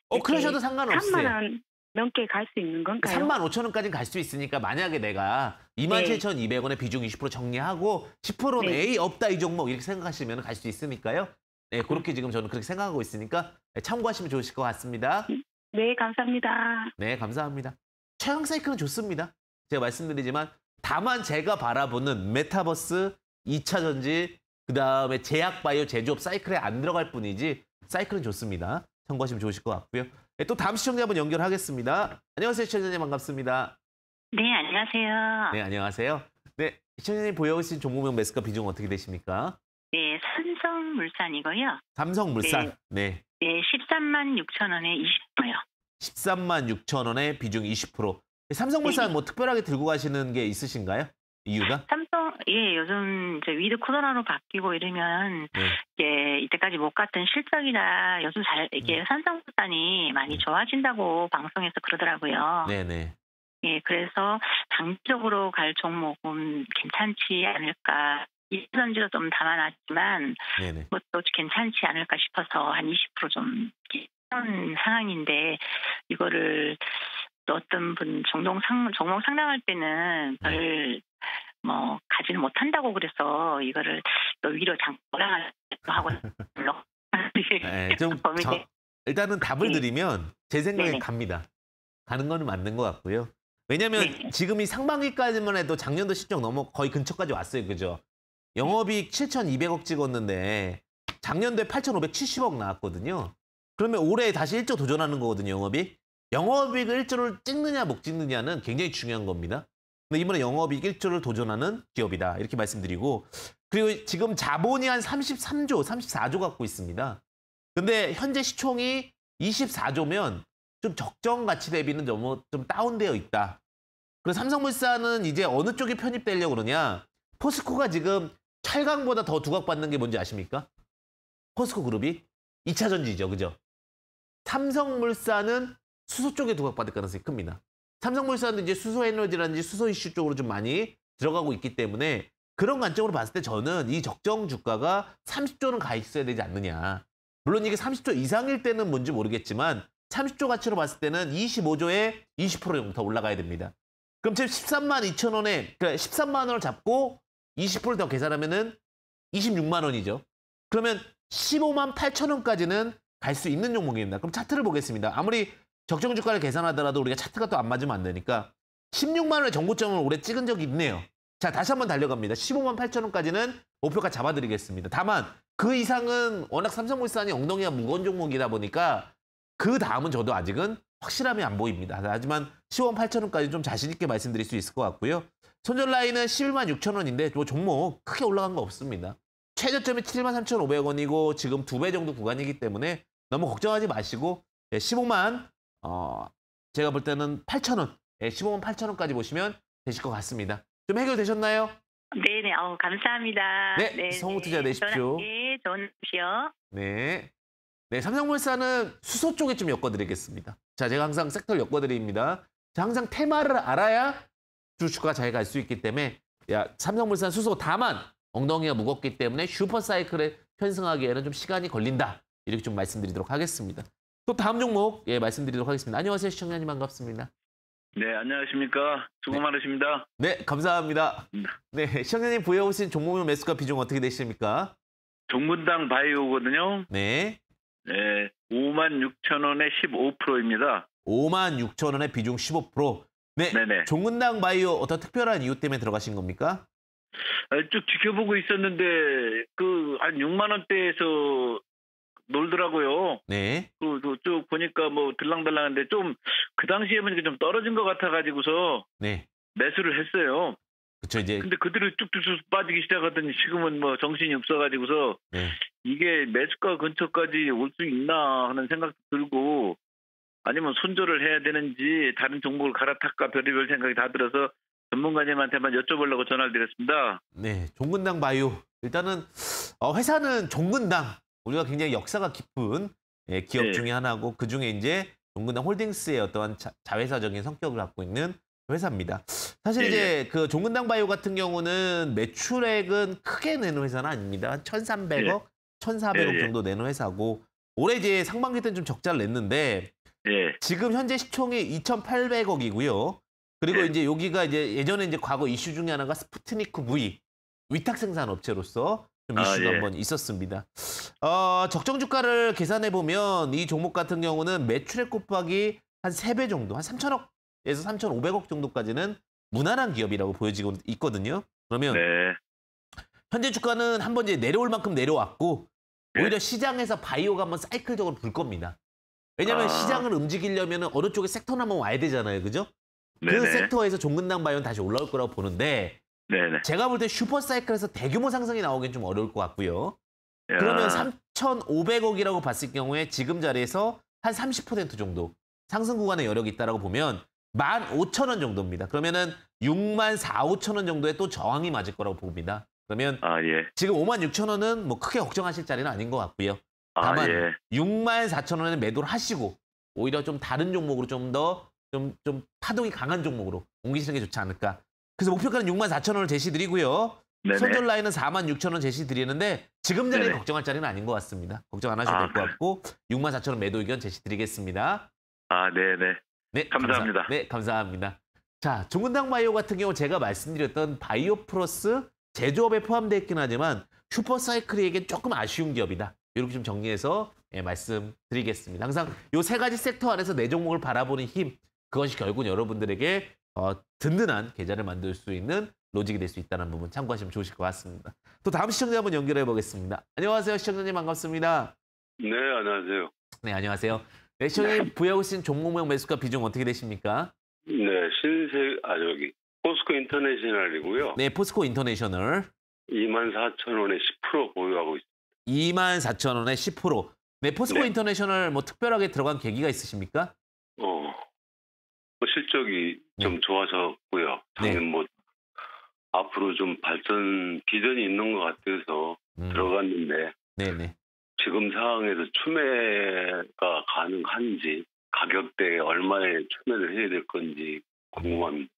어 그러셔도 상관없어요. 3만 원 넘게 갈수 있는 건가요? 3만 5천 원까지 갈 수 있으니까 만약에 내가 2만 네. 7,200원의 비중 20% 정리하고 10%는 네. A 없다 이 종목 이렇게 생각하시면 갈 수 있으니까요. 네, 그렇게 지금 저는 그렇게 생각하고 있으니까 네, 참고하시면 좋으실 것 같습니다. 네, 감사합니다. 네, 감사합니다. 최강 사이클은 좋습니다. 제가 말씀드리지만 다만 제가 바라보는 메타버스, 2차전지, 그 다음에 제약바이오 제조업 사이클에 안 들어갈 뿐이지 사이클은 좋습니다. 참고하시면 좋으실 것 같고요. 예, 또 다음 시청자 한번 연결하겠습니다. 안녕하세요, 시청자님 반갑습니다. 네, 안녕하세요. 네, 안녕하세요. 네, 시청자님 보여오신 종목명 매스카 비중 어떻게 되십니까? 네, 삼성물산이고요. 삼성물산. 네. 네, 네 13만 6천 원에 20%요. 13만 6천 원에 비중 20%. 삼성물산 네. 뭐 특별하게 들고 가시는 게 있으신가요? 이유가? 삼, 예, 요즘 이제 위드 코로나로 바뀌고 이러면 네. 이제 이때까지 못 갔던 실적이나 요즘 잘 이게 네. 음. 산성부산이 많이 네. 좋아진다고 방송에서 그러더라고요. 네네. 예, 그래서 장기적으로 갈 종목은 괜찮지 않을까. 이선지도 좀 담아놨지만 네네. 그것도 괜찮지 않을까 싶어서 한 20%좀 상황인데 이거를 어떤 분 종목 상 종목 상담할 때는 네. 별뭐 가지는 못한다고 그래서 이거를 또 위로 장올라가고 하고 물론 네, 좀 *laughs* 저, 일단은 답을 네. 드리면 제 생각에 네. 갑니다. 가는 거는 맞는 것 같고요. 왜냐하면 네. 지금이 상반기까지만 해도 작년도 실적 넘어 거의 근처까지 왔어요, 그죠? 영업이익 7,200억 찍었는데 작년도에 8,570억 나왔거든요. 그러면 올해 다시 1조 도전하는 거거든요, 영업이익. 영업이익을 1조를 찍느냐 못 찍느냐는 굉장히 중요한 겁니다. 근데 이번에 영업이익 1조를 도전하는 기업이다. 이렇게 말씀드리고 그리고 지금 자본이 한 33조, 34조 갖고 있습니다. 근데 현재 시총이 24조면 좀 적정 가치 대비는 너무 좀 다운되어 있다. 그리고 삼성물산은 이제 어느 쪽에 편입되려고 그러냐? 포스코가 지금 철강보다 더 두각받는 게 뭔지 아십니까? 포스코 그룹이 2차 전지죠. 그죠? 삼성물산은 수소 쪽에 두각받을 가능성이 큽니다. 삼성물산도 이제 수소 에너지라든지 수소 이슈 쪽으로 좀 많이 들어가고 있기 때문에 그런 관점으로 봤을 때 저는 이 적정 주가가 30조는 가 있어야 되지 않느냐. 물론 이게 30조 이상일 때는 뭔지 모르겠지만 30조 가치로 봤을 때는 25조에 20% 정도 더 올라가야 됩니다. 그럼 지금 13만 2천 원에 그러니까 13만 원을 잡고 2 0 더 계산하면은 26만 원이죠. 그러면 15만 8천 원까지는 갈 수 있는 종목입니다. 그럼 차트를 보겠습니다. 아무리 적정 주가를 계산하더라도 우리가 차트가 또 안 맞으면 안 되니까 16만 원의 정고점을 올해 찍은 적이 있네요. 자 다시 한번 달려갑니다. 15만 8천 원까지는 목표가 잡아드리겠습니다. 다만 그 이상은 워낙 삼성물산이 엉덩이가 무거운 종목이다 보니까 그 다음은 저도 아직은 확실함이 안 보입니다. 하지만 10원 8천 원까지 좀 자신 있게 말씀드릴 수 있을 것 같고요. 손절 라인은 11만 6천 원인데 뭐 종목 크게 올라간 거 없습니다. 최저점이 7만 3천 5백 원이고 지금 두 배 정도 구간이기 때문에 너무 걱정하지 마시고 15만 예, 어, 제가 볼 때는 8,000원, 예, 15만 8,000원까지 보시면 되실 것 같습니다. 좀 해결되셨나요? 네네, 어, 감사합니다. 네, 네네. 성우투자 되십시오. 전, 네, 네. 전시요. 예, 네. 네, 삼성물산은 수소 쪽에 좀 엮어드리겠습니다. 자, 제가 항상 섹터를 엮어드립니다. 자, 항상 테마를 알아야 주주가 잘 갈 수 있기 때문에 야, 삼성물산 수소 다만 엉덩이가 무겁기 때문에 슈퍼사이클에 편승하기에는 좀 시간이 걸린다. 이렇게 좀 말씀드리도록 하겠습니다. 또 다음 종목 예 말씀드리도록 하겠습니다. 안녕하세요 시청자님 반갑습니다. 네 안녕하십니까 수고 네. 많으십니다. 네 감사합니다. 음. 네 시청자님 보여오신 종목의 매수가 비중 어떻게 되십니까? 종문당 바이오거든요. 네. 네 5만 6천 원에 15%입니다. 5만 6천 원에 비중 15%. 네. 네네. 종문당 바이오 어떤 특별한 이유 때문에 들어가신 겁니까? 아, 쭉 지켜보고 있었는데 그 한 6만 원대에서 놀더라고요. 네. 그쭉 그, 보니까 뭐 들랑달랑한데 좀 그 당시에 보좀 떨어진 것 같아가지고서 네. 매수를 했어요. 그쵸 이제. 근데 그대로 쭉쭉쭉 빠지기 시작하더니 지금은 뭐 정신이 없어가지고서 네. 이게 매수가 근처까지 올 수 있나 하는 생각 도 들고 아니면 손절을 해야 되는지 다른 종목을 갈아탈까 별의별 생각이 다 들어서 전문가님한테만 여쭤보려고 전화를 드렸습니다. 네, 종근당 바이오 일단은 어, 회사는 종근당 우리가 굉장히 역사가 깊은 예, 기업 네. 중에 하나고 그 중에 이제 종근당 홀딩스의 어떠한 자, 회사적인 성격을 갖고 있는 회사입니다. 사실 네. 이제 네. 그 종근당 바이오 같은 경우는 매출액은 크게 내는 회사는 아닙니다. 한 1,300억, 1,400억 정도 내는 회사고 올해 이제 상반기 때는 좀 적자를 냈는데 지금 현재 시총이 2,800억이고요. 그리고 이제 여기가 이제 예전에 이제 과거 이슈 중에 하나가 스푸트니크 V 위탁 생산 업체로서 이슈가 그 아, 예. 한번 있었습니다. 어, 적정 주가를 계산해 보면 이 종목 같은 경우는 매출액 곱하기 한3배 정도, 한 3천억에서 3,500억 정도까지는 무난한 기업이라고 보여지고 있거든요. 그러면 네. 현재 주가는 한 번 이제 내려올 만큼 내려왔고 네. 오히려 시장에서 바이오가 한번 사이클적으로 불 겁니다. 왜냐하면 아. 시장을 움직이려면 어느 쪽에 섹터나 한번 와야 되잖아요, 그죠? 네. 그 섹터에서 종근당 바이오는 다시 올라올 거라고 보는데 네네. 제가 볼 때 슈퍼사이클에서 대규모 상승이 나오긴 좀 어려울 것 같고요. 야. 그러면 3,500억이라고 봤을 경우에 지금 자리에서 한 30% 정도 상승 구간의 여력이 있다라고 보면 15,000원 정도입니다. 그러면은 6만 4, 5천 원정도의또 저항이 맞을 거라고 봅니다. 그러면 아, 예. 지금 5만 6천 원은 뭐 크게 걱정하실 자리는 아닌 것 같고요. 아, 다만 아, 예. 6만 4천 원에 매도를 하시고 오히려 좀 다른 종목으로 좀더좀좀 파동이 강한 종목으로 옮기시는 게 좋지 않을까 그래서 목표가는 6만 4천 원을 제시드리고요. 네네. 손절 라인은 4만 6천 원 제시드리는데 지금 자리에 네네. 걱정할 자리는 아닌 것 같습니다. 걱정 안 하셔도 아, 될것 네. 같고 6만 4천 원 매도 의견 제시드리겠습니다. 아, 네네. 네, 감사합니다. 감사, 네, 감사합니다. 자, 종근당 바이오 같은 경우 제가 말씀드렸던 바이오 플러스 제조업에 포함되어 있긴 하지만 슈퍼사이클에게 조금 아쉬운 기업이다. 이렇게 좀 정리해서 예, 말씀드리겠습니다. 항상 이 세 가지 섹터 안에서 내 종목을 바라보는 힘, 그것이 결국 여러분들에게 어, 든든한 계좌를 만들 수 있는 로직이 될 수 있다는 부분 참고하시면 좋으실 것 같습니다. 또 다음 시청자 한번 연결해 보겠습니다. 안녕하세요. 시청자님 반갑습니다. 네, 안녕하세요. 네, 안녕하세요. 네, 시청자님 네. 보유하고 계신 종목명 매수가 비중 어떻게 되십니까? 네, 신세, 아, 저기, 포스코 인터내셔널이고요. 네, 포스코 인터내셔널. 24,000원에 10% 보유하고 있습니다. 24,000원에 10%. 네, 포스코 네. 인터내셔널 뭐 특별하게 들어간 계기가 있으십니까? 어, 뭐 실적이 네. 좀 좋아졌고요. 작년 네. 뭐 앞으로 좀 발전 비전이 있는 것 같아서 음. 들어갔는데 네네. 네. 지금 상황에서 추매가 가능한지 가격대에 얼마에 추매를 해야 될 건지 궁금합니다.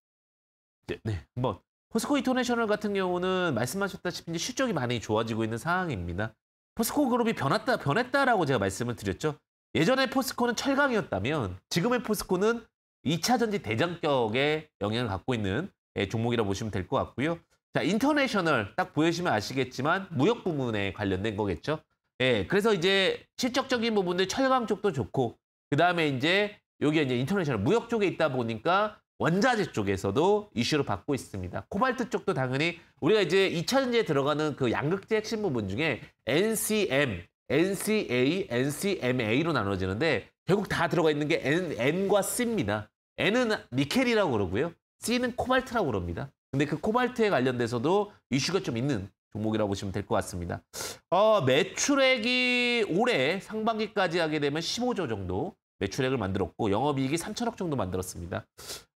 네, 네. 뭐 포스코 이터내셔널 같은 경우는 말씀하셨다시피 이제 실적이 많이 좋아지고 있는 상황입니다. 포스코 그룹이 변했다 변했다라고 제가 말씀을 드렸죠. 예전에 포스코는 철강이었다면 지금의 포스코는 2차 전지 대장격에 영향을 갖고 있는 예, 종목이라 고 보시면 될 것 같고요. 자, 인터내셔널 딱 보시면 아시겠지만 무역 부문에 관련된 거겠죠. 예, 그래서 이제 실적적인 부분들 철강 쪽도 좋고 그 다음에 이제 여기 이제 인터내셔널 무역 쪽에 있다 보니까 원자재 쪽에서도 이슈를 받고 있습니다. 코발트 쪽도 당연히 우리가 이제 2차전지에 들어가는 그 양극재 핵심 부분 중에 NCM, NCA, NCMA로 나눠지는데 결국 다 들어가 있는 게 N, N과 C입니다. N은 니켈이라고 그러고요. C는 코발트라고 그럽니다. 근데 그 코발트에 관련돼서도 이슈가 좀 있는 종목이라고 보시면 될 것 같습니다. 어, 매출액이 올해 상반기까지 하게 되면 15조 정도 매출액을 만들었고 영업이익이 3천억 정도 만들었습니다.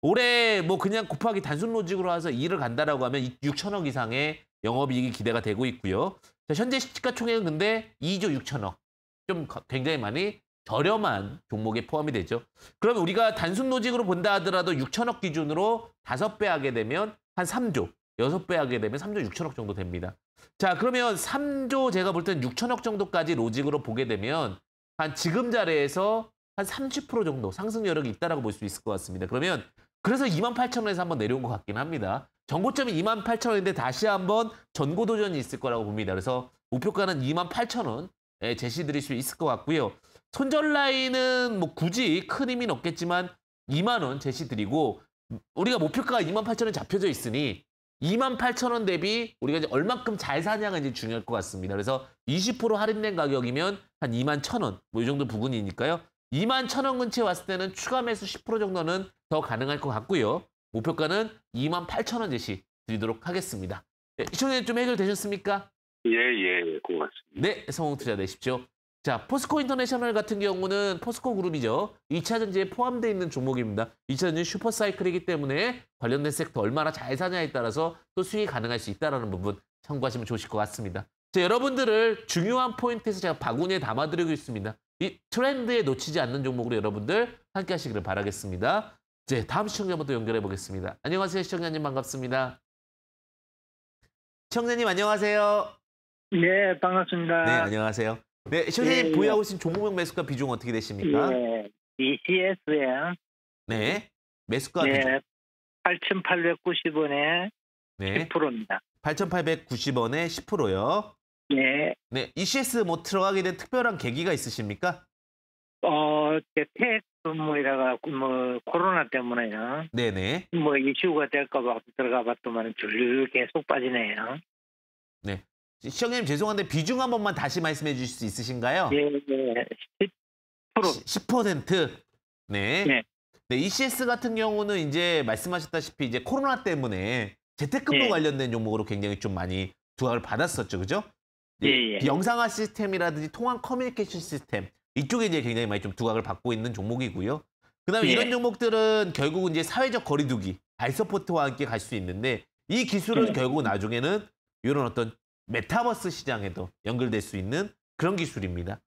올해 뭐 그냥 곱하기 단순 로직으로 해서 2를 간다라고 하면 6천억 이상의 영업이익이 기대가 되고 있고요. 현재 시가총액은 근데 2조 6천억. 좀 굉장히 많이 저렴한 종목에 포함이 되죠. 그럼 우리가 단순 노직으로 본다 하더라도 6천억 기준으로 5배 하게 되면 한 3조, 6배 하게 되면 3조 6천억 정도 됩니다. 자, 그러면 3조 제가 볼 때는 6천억 정도까지 로직으로 보게 되면 한 지금 자리에서 한 30% 정도 상승 여력이 있다라고 볼 수 있을 것 같습니다. 그러면 그래서 28,000원에서 한번 내려온 것 같긴 합니다. 전고점이 28,000원인데 다시 한번 전고 도전이 있을 거라고 봅니다. 그래서 목표가는 28,000원에 제시드릴 수 있을 것 같고요. 손절라인은 뭐 굳이 큰 힘은 없겠지만 2만 원 제시드리고 우리가 목표가가 2만 8천 원 잡혀져 있으니 2만 8천 원 대비 우리가 이제 얼만큼 잘 사냐가 이제 중요할 것 같습니다. 그래서 20% 할인된 가격이면 한 2만 1천 원, 뭐 이 정도 부근이니까요. 2만 1천원 근처에 왔을 때는 추가 매수 10% 정도는 더 가능할 것 같고요. 목표가는 2만 8천 원 제시 드리도록 하겠습니다. 네, 시청자님 좀 해결되셨습니까? 예, 예, 예, 고맙습니다. 네, 성공 투자 되십시오. 자, 포스코 인터내셔널 같은 경우는 포스코 그룹이죠. 2차전지에 포함되어 있는 종목입니다. 2차전지 슈퍼사이클이기 때문에 관련된 섹터 얼마나 잘 사냐에 따라서 또 수익이 가능할 수 있다는 부분 참고하시면 좋으실 것 같습니다. 자, 여러분들을 중요한 포인트에서 제가 바구니에 담아드리고 있습니다. 이 트렌드에 놓치지 않는 종목으로 여러분들 함께 하시기를 바라겠습니다. 이제 다음 시청자부터 연결해 보겠습니다. 안녕하세요. 시청자님 반갑습니다. 시청자님 안녕하세요. 네, 반갑습니다. 네, 안녕하세요. 네, 선생님 예, 예, 보유하고 계신 종목명 매수가 비중 어떻게 되십니까? 네, 예, ECSM. 네, 매수가 네, 비중. 8,890원에 네. 10%입니다. 8,890원에 10%요. 네. 네, ECS 뭐 들어가게 된 특별한 계기가 있으십니까? 어, 택 근무이라가 뭐 코로나 때문에요. 네네. 뭐 이슈가 될까봐 들어가봤더만 줄줄 계속 빠지네요. 네. 시청자님 죄송한데 비중 한 번만 다시 말씀해 주실 수 있으신가요? 예, 예. 10%. 10%. 네. 네. 네, ECS 같은 경우는 이제 말씀하셨다시피 이제 코로나 때문에 재택근무 예. 관련된 종목으로 굉장히 좀 많이 부각을 받았었죠. 그죠? 네. 예, 예. 영상화 시스템이라든지 통합 커뮤니케이션 시스템 이쪽에 이제 굉장히 많이 좀 두각을 받고 있는 종목이고요. 그다음에 예. 이런 종목들은 결국 이제 사회적 거리두기, 발 서포트와 함께 갈 수 있는데 이 기술은 네. 결국 나중에는 이런 어떤 메타버스 시장에도 연결될 수 있는 그런 기술입니다.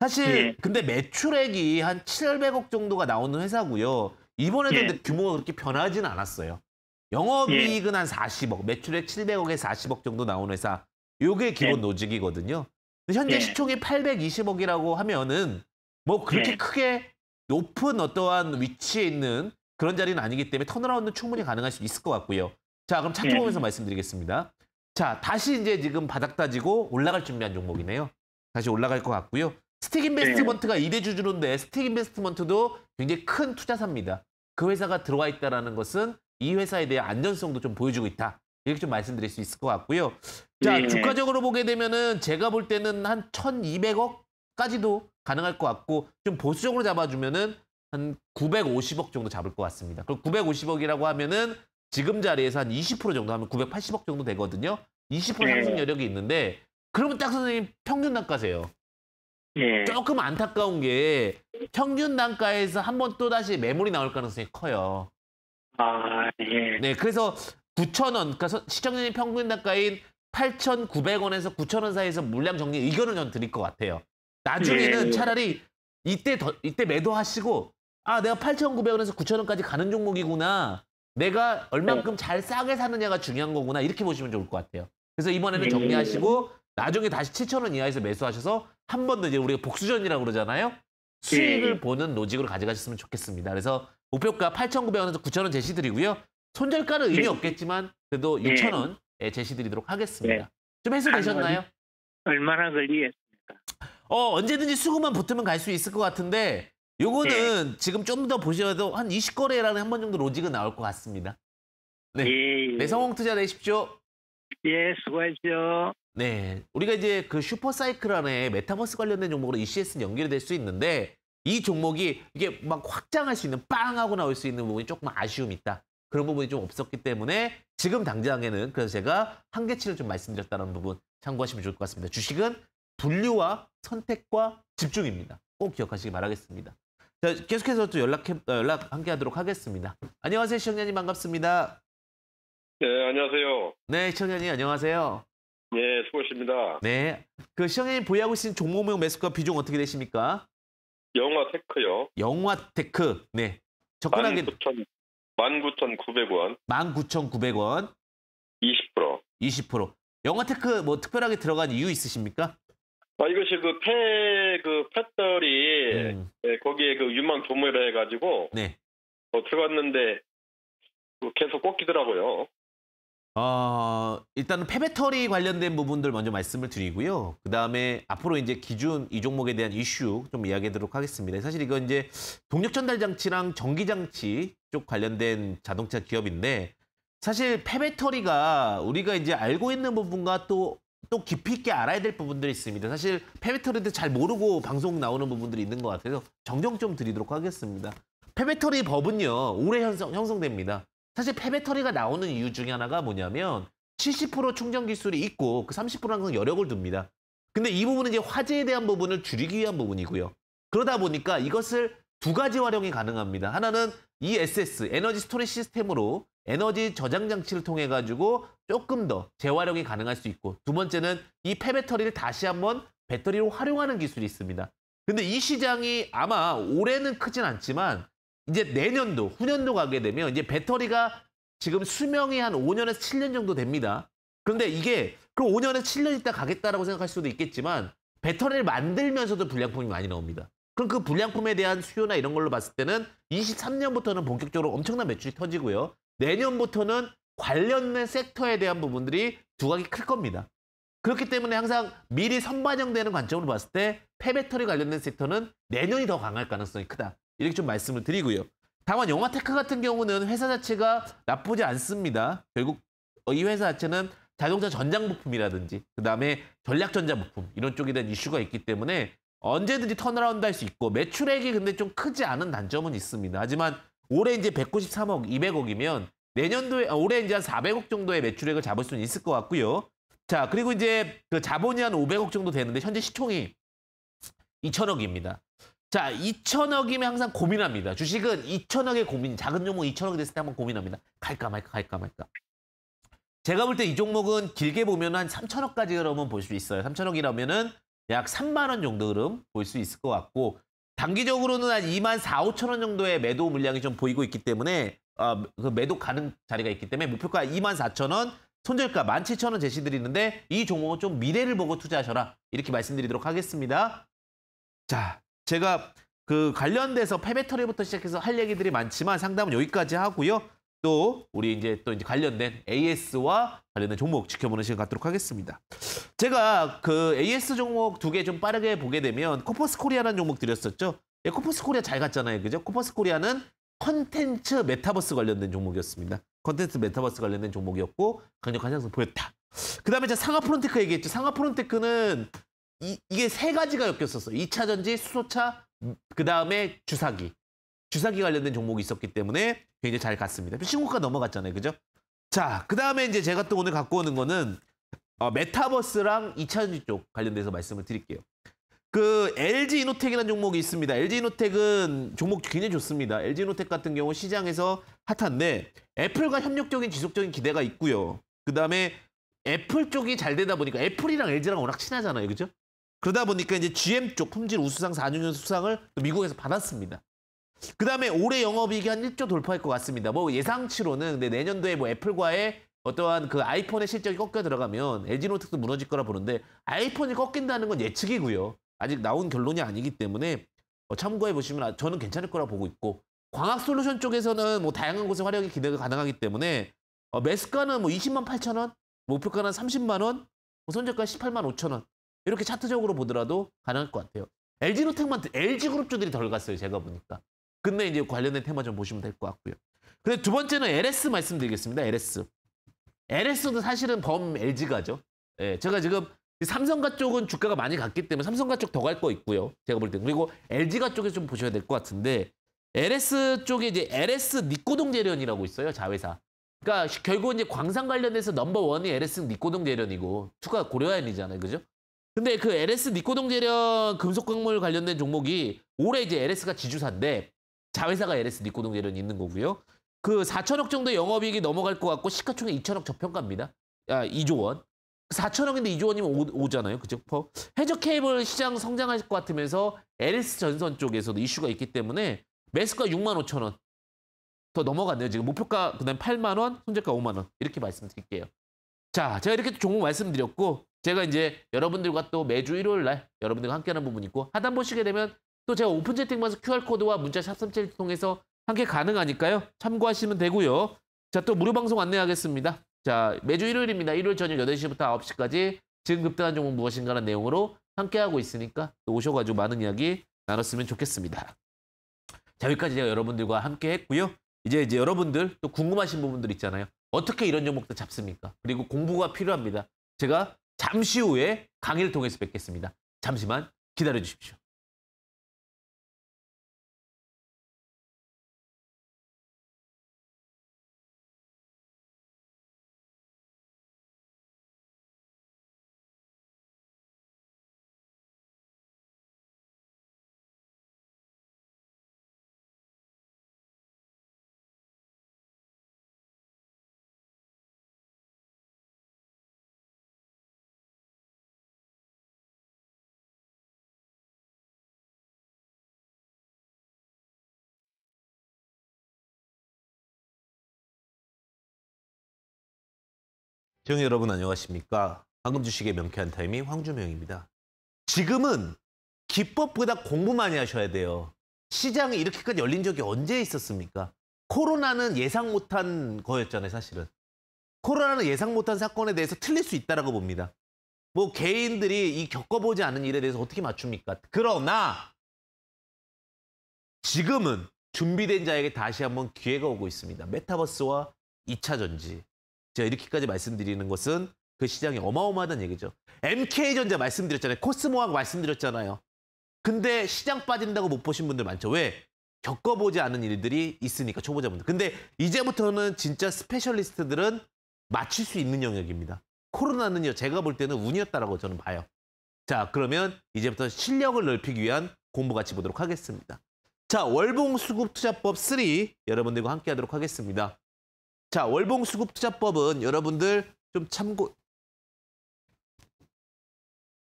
사실 예. 근데 매출액이 한 700억 정도가 나오는 회사고요. 이번에도 예. 규모가 그렇게 변하진 않았어요. 영업이익은 예. 한 40억, 매출액 700억에 40억 정도 나오는 회사. 요게 기본 예. 노직이거든요. 현재 예. 시총이 820억이라고 하면은 뭐 그렇게 예. 크게 높은 어떠한 위치에 있는 그런 자리는 아니기 때문에 터널라운드 충분히 가능할 수 있을 것 같고요. 자, 그럼 차트 보면서 말씀드리겠습니다. 자, 다시 이제 지금 바닥 다지고 올라갈 준비한 종목이네요. 다시 올라갈 것 같고요. 스틱 인베스트먼트가 2대 주주로인데 스틱 인베스트먼트도 굉장히 큰 투자사입니다. 그 회사가 들어와 있다는 것은 이 회사에 대한 안전성도 좀 보여주고 있다. 이렇게 좀 말씀드릴 수 있을 것 같고요. 자, 네. 주가적으로 보게 되면은 제가 볼 때는 한 1200억까지도 가능할 것 같고 좀 보수적으로 잡아주면은 한 950억 정도 잡을 것 같습니다. 그럼 950억이라고 하면은 지금 자리에서 한 20% 정도 하면 980억 정도 되거든요. 20% 상승 여력이 있는데 그러면 딱 선생님 평균 단가세요. 네. 조금 안타까운 게 평균 단가에서 한 번 또 다시 매물이 나올 가능성이 커요. 아, 예. 네, 그래서 9 0원 그러니까 시청자님 평균 단가인 8,900원에서 9,000원 사이에서 물량 정리 의견을 전 드릴 것 같아요. 나중에는 예. 차라리 이때 더, 이때 매도하시고 아, 내가 8,900원에서 9,000원까지 가는 종목이구나. 내가 얼만큼 네. 잘 싸게 사느냐가 중요한 거구나 이렇게 보시면 좋을 것 같아요. 그래서 이번에는 네. 정리하시고 나중에 다시 7천 원 이하에서 매수하셔서 한 번 더 이제 우리가 복수전이라고 그러잖아요. 수익을 네. 보는 로직으로 가져가셨으면 좋겠습니다. 그래서 목표가 8,900원에서 9,000원 제시드리고요. 손절가는 의미 없겠지만 그래도 6,000원에 제시드리도록 하겠습니다. 좀 해소되셨나요? 얼마나 걸리겠습니까? 어, 언제든지 수급만 붙으면 갈 수 있을 것 같은데 네. 요거는 네. 지금 좀 더 보셔도 한 20거래라는 한 번 정도 로직은 나올 것 같습니다. 네. 예, 예. 네, 성공 투자 되십시오. 예, 수고하십시오. 네. 우리가 이제 그 슈퍼사이클 안에 메타버스 관련된 종목으로 ECS는 연결이 될 수 있는데 이 종목이 이게 막 확장할 수 있는 빵 하고 나올 수 있는 부분이 조금 아쉬움이 있다. 그런 부분이 좀 없었기 때문에 지금 당장에는 그래서 제가 한계치를 좀 말씀드렸다는 부분 참고하시면 좋을 것 같습니다. 주식은 분류와 선택과 집중입니다. 꼭 기억하시기 바라겠습니다. 자, 계속해서 또 연락해, 어, 연락 함께 하도록 하겠습니다. 안녕하세요, 시청자님 반갑습니다. 네, 안녕하세요. 네, 시청자님 안녕하세요. 네, 수고하십니다. 네, 그 시청자님 보유하고 계신 종목명 매수가 비중 어떻게 되십니까? 영화테크요. 영화테크, 네. 접근하게 19,900원. 19,900원. 20%. 20%. 영화테크 뭐 특별하게 들어간 이유 있으십니까? 아, 이것이 그 폐, 그 팻떨이 음. 네, 거기에 그 유망 조모를 해가지고 네. 어, 들어갔는데 그 계속 꺾이더라고요. 어, 일단은 폐배터리 관련된 부분들 먼저 말씀을 드리고요. 그 다음에 앞으로 이제 기준 이 종목에 대한 이슈 좀 이야기하도록 하겠습니다. 사실 이건 이제 동력 전달 장치랑 전기 장치 쪽 관련된 자동차 기업인데 사실 폐배터리가 우리가 이제 알고 있는 부분과 또또 깊이 있게 알아야 될 부분들이 있습니다. 사실 패배 터리도 잘 모르고 방송 나오는 부분들이 있는 것 같아서 정정 좀 드리도록 하겠습니다. 패배 터리 법은요, 올해 형성, 형성됩니다. 사실 패배 터리가 나오는 이유 중에 하나가 뭐냐면 70% 충전 기술이 있고 그 30% 항상 여력을 둡니다. 근데 이 부분은 이제 화재에 대한 부분을 줄이기 위한 부분이고요. 그러다 보니까 이것을 두 가지 활용이 가능합니다. 하나는 ESS, 에너지 스토리 시스템으로 에너지 저장 장치를 통해 가지고 조금 더 재활용이 가능할 수 있고 두 번째는 이 폐배터리를 다시 한번 배터리로 활용하는 기술이 있습니다. 근데 이 시장이 아마 올해는 크진 않지만 이제 내년도, 후년도 가게 되면 이제 배터리가 지금 수명이 한 5년에서 7년 정도 됩니다. 그런데 이게 그럼 5년에서 7년 있다 가겠다라고 생각할 수도 있겠지만 배터리를 만들면서도 불량품이 많이 나옵니다. 그럼 그 불량품에 대한 수요나 이런 걸로 봤을 때는 23년부터는 본격적으로 엄청난 매출이 터지고요. 내년부터는 관련된 섹터에 대한 부분들이 두각이 클 겁니다. 그렇기 때문에 항상 미리 선반영되는 관점으로 봤을 때 폐배터리 관련된 섹터는 내년이 더 강할 가능성이 크다. 이렇게 좀 말씀을 드리고요. 다만 영화테크 같은 경우는 회사 자체가 나쁘지 않습니다. 결국 이 회사 자체는 자동차 전장 부품이라든지 그다음에 전략전자 부품 이런 쪽에 대한 이슈가 있기 때문에 언제든지 턴어라운드 할 수 있고 매출액이 근데 좀 크지 않은 단점은 있습니다. 하지만 올해 이제 193억, 200억이면 내년도에 아, 올해 이제 한 400억 정도의 매출액을 잡을 수는 있을 것 같고요. 자, 그리고 이제 그 자본이 한 500억 정도 되는데 현재 시총이 2천억입니다. 자, 2천억이면 항상 고민합니다. 주식은 2천억의 고민, 작은 종목 2천억이 됐을 때 한번 고민합니다. 갈까 말까, 갈까 말까. 제가 볼 때 이 종목은 길게 보면 한 3천억까지 그러면 볼 수 있어요. 3천억이라면은 약 3만 원 정도 흐름 볼 수 있을 것 같고 단기적으로는 한 2만 4, 5천 원 정도의 매도 물량이 좀 보이고 있기 때문에 어, 그 매도 가능 자리가 있기 때문에 목표가 2만 4천 원, 손절가 17,000원 제시드리는데 이 종목은 좀 미래를 보고 투자하셔라 이렇게 말씀드리도록 하겠습니다. 자, 제가 그 관련돼서 폐배터리부터 시작해서 할 얘기들이 많지만 상담은 여기까지 하고요. 또 우리 이제 또 이제 관련된 AS와 관련된 종목 지켜보는 시간 갖도록 하겠습니다. 제가 그 AS 종목 두 개 좀 빠르게 보게 되면 코퍼스 코리아라는 종목 드렸었죠. 예, 코퍼스 코리아 잘 갔잖아요. 그죠? 코퍼스 코리아는 컨텐츠 메타버스 관련된 종목이었습니다. 컨텐츠 메타버스 관련된 종목이었고 강력한 향상 보였다. 그 다음에 제 상하프론테크 얘기했죠. 상하프론테크는 이, 이게 세 가지가 엮였었어. 2차전지, 수소차, 음, 그 다음에 주사기. 주사기 관련된 종목이 있었기 때문에 굉장히 잘 갔습니다. 그 신고가 넘어갔잖아요. 그죠? 자, 그 다음에 이제 제가 또 오늘 갖고 오는 거는 어, 메타버스랑 2차전지 쪽 관련돼서 말씀을 드릴게요. 그 LG 이노텍이라는 종목이 있습니다. LG 이노텍은 종목 굉장히 좋습니다. LG 이노텍 같은 경우 시장에서 핫한데 애플과 협력적인 지속적인 기대가 있고요. 그 다음에 애플 쪽이 잘 되다 보니까 애플이랑 LG랑 워낙 친하잖아요. 그죠? 그러다 보니까 이제 GM 쪽 품질 우수상 4년 연속 수상을 미국에서 받았습니다. 그 다음에 올해 영업이익이 한 1조 돌파할 것 같습니다. 뭐 예상치로는 근데 내년도에 뭐 애플과의 어떠한 그 아이폰의 실적이 꺾여 들어가면 l g 노트도 무너질 거라 보는데 아이폰이 꺾인다는 건 예측이고요. 아직 나온 결론이 아니기 때문에 어, 참고해 보시면 아, 저는 괜찮을 거라 보고 있고 광학 솔루션 쪽에서는 뭐 다양한 곳에 활용이 기대가 가능하기 때문에 어, 매수가는 뭐 20만 8천 원, 목표가는 30만 원, 손절가 18만 5천 원 이렇게 차트적으로 보더라도 가능할 것 같아요. LG노텍만 LG그룹주들이 덜 갔어요. 제가 보니까 근데 이제 관련된 테마 좀 보시면 될 것 같고요. 근데 두 번째는 LS 말씀드리겠습니다. LS. LS도 사실은 범 LG가죠. 예, 제가 지금 삼성가 쪽은 주가가 많이 갔기 때문에 삼성가 쪽 더 갈 거 있고요. 제가 볼 때. 그리고 LG가 쪽에좀 보셔야 될 것 같은데 LS 쪽에 이제 LS 니코동 재련이라고 있어요. 자회사. 그러니까 결국 이제 광산 관련해서 넘버원이 LS 니코동 재련이고 투가 고려아연이잖아요. 그죠? 근데 그 LS 니코동 재련 금속 광물 관련된 종목이 올해 이제 LS가 지주사인데 자회사가 LS 니코동재련 이 있는 거고요. 그 4천억 정도 영업이익이 넘어갈 것 같고 시가총액 2천억 저평가입니다. 아, 2조 원. 4천억인데 2조 원이면 오, 잖아요 그죠? 뭐 해적 케이블 시장 성장할 것 같으면서 LS 전선 쪽에서도 이슈가 있기 때문에 매수가 6만 5천 원. 더 넘어갔네요. 지금 목표가 그다음 8만 원, 손절가 5만 원. 이렇게 말씀드릴게요. 자, 제가 이렇게 종목 말씀드렸고 제가 이제 여러분들과 또 매주 일요일 날 여러분들과 함께하는 부분이 있고 하단 보시게 되면 또 제가 오픈 채팅방에서 QR코드와 문자 샵37 통해서 함께 가능하니까요. 참고하시면 되고요. 자, 또 무료 방송 안내하겠습니다. 자, 매주 일요일입니다. 일요일 저녁 8시부터 9시까지 지금 급등한 종목 무엇인가라는 내용으로 함께하고 있으니까 또 오셔가지고 많은 이야기 나눴으면 좋겠습니다. 자, 여기까지 제가 여러분들과 함께 했고요. 이제 이제 여러분들 또 궁금하신 부분들 있잖아요. 어떻게 이런 종목들 잡습니까? 그리고 공부가 필요합니다. 제가 잠시 후에 강의를 통해서 뵙겠습니다. 잠시만 기다려 주십시오. 대형 여러분 안녕하십니까? 방금 주식의 명쾌한 타이밍 황주명입니다. 지금은 기법보다 공부 많이 하셔야 돼요. 시장이 이렇게까지 열린 적이 언제 있었습니까? 코로나는 예상 못한 거였잖아요, 사실은. 코로나는 예상 못한 사건에 대해서 틀릴 수 있다라고 봅니다. 뭐 개인들이 이 겪어보지 않은 일에 대해서 어떻게 맞춥니까? 그러나 지금은 준비된 자에게 다시 한번 기회가 오고 있습니다. 메타버스와 2차 전지. 제가 이렇게까지 말씀드리는 것은 그 시장이 어마어마하다는 얘기죠. MK전자 말씀드렸잖아요. 코스모하고 말씀드렸잖아요. 근데 시장 빠진다고 못 보신 분들 많죠. 왜? 겪어보지 않은 일들이 있으니까 초보자분들. 근데 이제부터는 진짜 스페셜리스트들은 맞출 수 있는 영역입니다. 코로나는요. 제가 볼 때는 운이었다라고 저는 봐요. 자 그러면 이제부터 실력을 넓히기 위한 공부 같이 보도록 하겠습니다. 자 월봉수급투자법 3 여러분들과 함께 하도록 하겠습니다. 자, 월봉수급투자법은 여러분들 좀 참고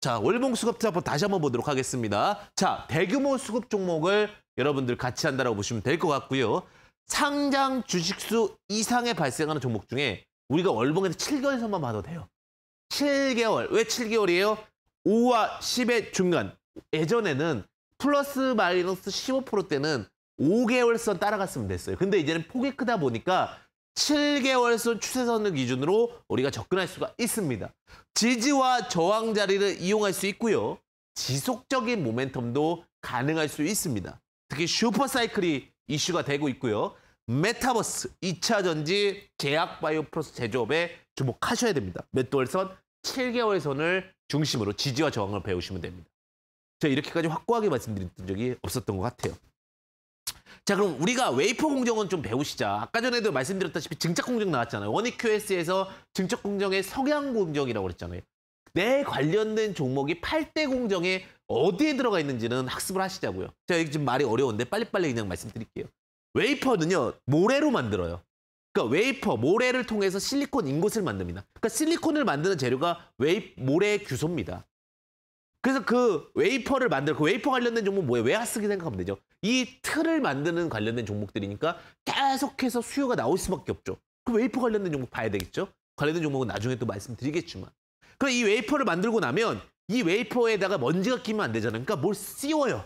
자, 월봉 수급 투자법 다시 한번 보도록 하겠습니다. 자, 대규모 수급 종목을 여러분들 같이 한다라고 보시면 될 것 같고요. 상장 주식수 이상에 발생하는 종목 중에 우리가 월봉에서 7개월선만 봐도 돼요. 7개월. 왜 7개월이에요? 5와 10의 중간. 예전에는 플러스 마이너스 15% 때는 5개월선 따라갔으면 됐어요. 근데 이제는 폭이 크다 보니까 7개월선 추세선을 기준으로 우리가 접근할 수가 있습니다. 지지와 저항 자리를 이용할 수 있고요. 지속적인 모멘텀도 가능할 수 있습니다. 특히 슈퍼사이클이 이슈가 되고 있고요. 메타버스, 2차전지, 제약바이오 프러스 제조업에 주목하셔야 됩니다. 몇월선 7개월 선을 중심으로 지지와 저항을 배우시면 됩니다. 제가 이렇게까지 확고하게 말씀드린 적이 없었던 것 같아요. 자 그럼 우리가 웨이퍼 공정은 좀 배우시자. 아까 전에도 말씀드렸다시피 증착 공정 나왔잖아요. 원익 QS에서 증착 공정의 성향 공정이라고 그랬잖아요. 내 관련된 종목이 8대 공정에 어디에 들어가 있는지는 학습을 하시자고요. 제가 지금 말이 어려운데 빨리빨리 그냥 말씀드릴게요. 웨이퍼는요. 모래로 만들어요. 그러니까 웨이퍼, 모래를 통해서 실리콘 인곳을 만듭니다. 그러니까 실리콘을 만드는 재료가 웨이, 모래 규소입니다. 그래서 그 웨이퍼를 만들, 그 웨이퍼 관련된 종목 뭐예요? 외화쓰기 생각하면 되죠. 이 틀을 만드는 관련된 종목들이니까 계속해서 수요가 나올 수밖에 없죠. 그 웨이퍼 관련된 종목 봐야 되겠죠. 관련된 종목은 나중에 또 말씀드리겠지만. 그럼 이 웨이퍼를 만들고 나면 이 웨이퍼에다가 먼지가 끼면 안 되잖아요. 그러니까 뭘 씌워요.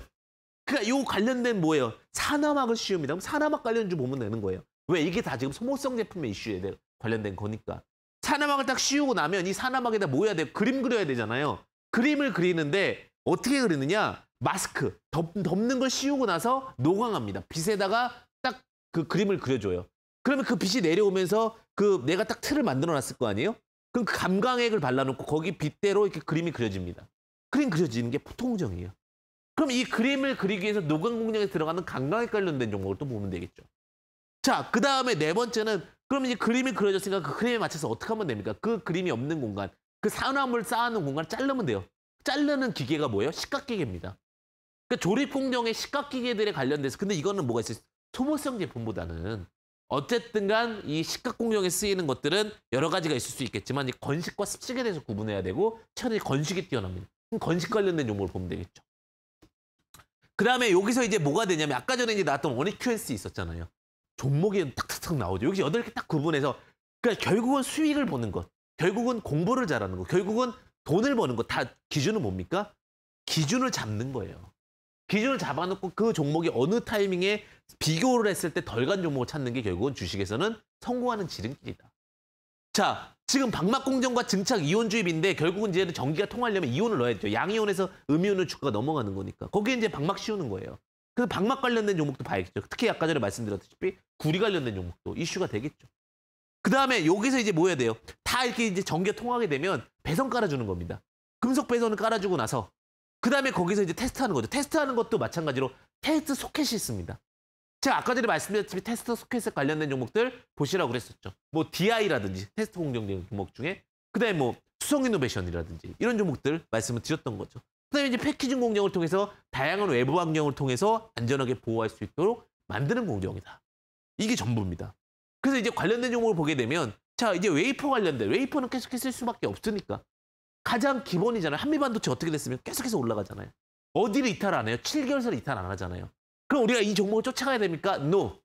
그러니까 요 관련된 뭐예요? 산화막을 씌웁니다. 그럼 산화막 관련주 보면 되는 거예요. 왜? 이게 다 지금 소모성 제품의 이슈에 관련된 거니까. 산화막을 딱 씌우고 나면 이 산화막에다 뭐 해야 돼요? 그림 그려야 되잖아요. 그림을 그리는데 어떻게 그리느냐? 마스크 덮, 덮는 걸 씌우고 나서 노광합니다. 빛에다가 딱 그 그림을 그려줘요. 그러면 그 빛이 내려오면서 그 내가 딱 틀을 만들어놨을 거 아니에요? 그럼 그 감광액을 발라놓고 거기 빛대로 이렇게 그림이 그려집니다. 그림 그려지는 게 포통정이에요. 그럼 이 그림을 그리기 위해서 노광 공략에 들어가는 감광액 관련된 종목을 또 보면 되겠죠. 자, 그 다음에 네 번째는 그럼 이제 그림이 그려졌으니까 그 그림에 맞춰서 어떻게 하면 됩니까? 그 그림이 없는 공간, 그 산화물 쌓아놓은 공간을 자르면 돼요. 자르는 기계가 뭐예요? 식각기계입니다. 그러니까 조립 공정의 시각기계들에 관련돼서 근데 이거는 뭐가 있어요? 소모성 제품보다는 어쨌든 간이시각 공정에 쓰이는 것들은 여러 가지가 있을 수 있겠지만 이 건식과 습식에 대해서 구분해야 되고 천연이 건식이 뛰어납니다. 그럼 건식 관련된 용어를 보면 되겠죠. 그 다음에 여기서 이제 뭐가 되냐면 아까 전에 이제 나왔던 원익 엔스 있었잖아요. 종목이 탁탁탁 나오죠. 여기 여덟 개딱 구분해서 그러니까 결국은 수익을 보는 것, 결국은 공부를 잘하는 것, 결국은 돈을 버는 것다 기준은 뭡니까? 기준을 잡는 거예요. 기준을 잡아놓고 그 종목이 어느 타이밍에 비교를 했을 때 덜 간 종목을 찾는 게 결국은 주식에서는 성공하는 지름길이다. 자, 지금 박막공정과 증착 이온 주입인데 결국은 이제 전기가 통하려면 이온을 넣어야 되죠. 양이온에서 음이온을 주가가 넘어가는 거니까. 거기에 이제 박막 씌우는 거예요. 그 박막 관련된 종목도 봐야겠죠. 특히 아까 전에 말씀드렸듯이 구리 관련된 종목도 이슈가 되겠죠. 그 다음에 여기서 이제 뭐 해야 돼요? 다 이렇게 이제 전기가 통하게 되면 배선 깔아주는 겁니다. 금속 배선을 깔아주고 나서 그다음에 거기서 이제 테스트하는 거죠. 테스트하는 것도 마찬가지로 테스트 소켓이 있습니다. 제가 아까 전에 말씀드렸듯이 테스트 소켓에 관련된 종목들 보시라고 그랬었죠. 뭐 DI라든지 테스트 공정 종목 중에 그다음에 뭐 수성 이노베이션이라든지 이런 종목들 말씀을 드렸던 거죠. 그다음에 이제 패키징 공정을 통해서 다양한 외부 환경을 통해서 안전하게 보호할 수 있도록 만드는 공정이다. 이게 전부입니다. 그래서 이제 관련된 종목을 보게 되면 자 이제 웨이퍼 관련된 웨이퍼는 계속해서 쓸 수밖에 없으니까 가장 기본이잖아요. 한미반도체 어떻게 됐으면 계속해서 올라가잖아요. 어디를 이탈 안 해요? 7개월사를 이탈 안 하잖아요. 그럼 우리가 이 종목을 쫓아가야 됩니까? No.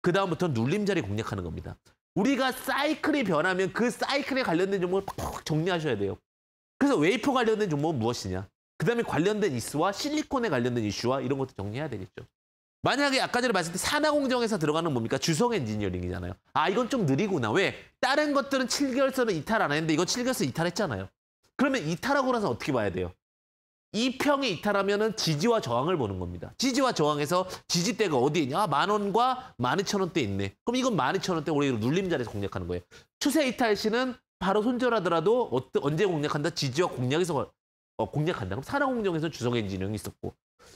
그 다음부터 눌림자리 공략하는 겁니다. 우리가 사이클이 변하면 그 사이클에 관련된 종목을 팍팍 정리하셔야 돼요. 그래서 웨이퍼 관련된 종목은 무엇이냐? 그 다음에 관련된 이슈와 실리콘에 관련된 이슈와 이런 것도 정리해야 되겠죠. 만약에 아까 전에 말씀드린 산화공정에서 들어가는 뭡니까? 주성 엔지니어링이잖아요. 아 이건 좀 느리구나. 왜? 다른 것들은 7개월선을 이탈 안 했는데 이건 7개월선 이탈했잖아요. 그러면 이탈하고 나서 어떻게 봐야 돼요? 이평에 이탈하면은 지지와 저항을 보는 겁니다. 지지와 저항에서 지지대가 어디에 있냐? 아, 만 원과 만 이천 원대 있네. 그럼 이건 만 이천 원대 우리 눌림자리에서 공략하는 거예요. 추세 이탈 시는 바로 손절하더라도 어떠, 언제 공략한다? 지지와 공략에서 어, 공략한다. 그럼 사랑공정에서 주성엔진영이 있었고.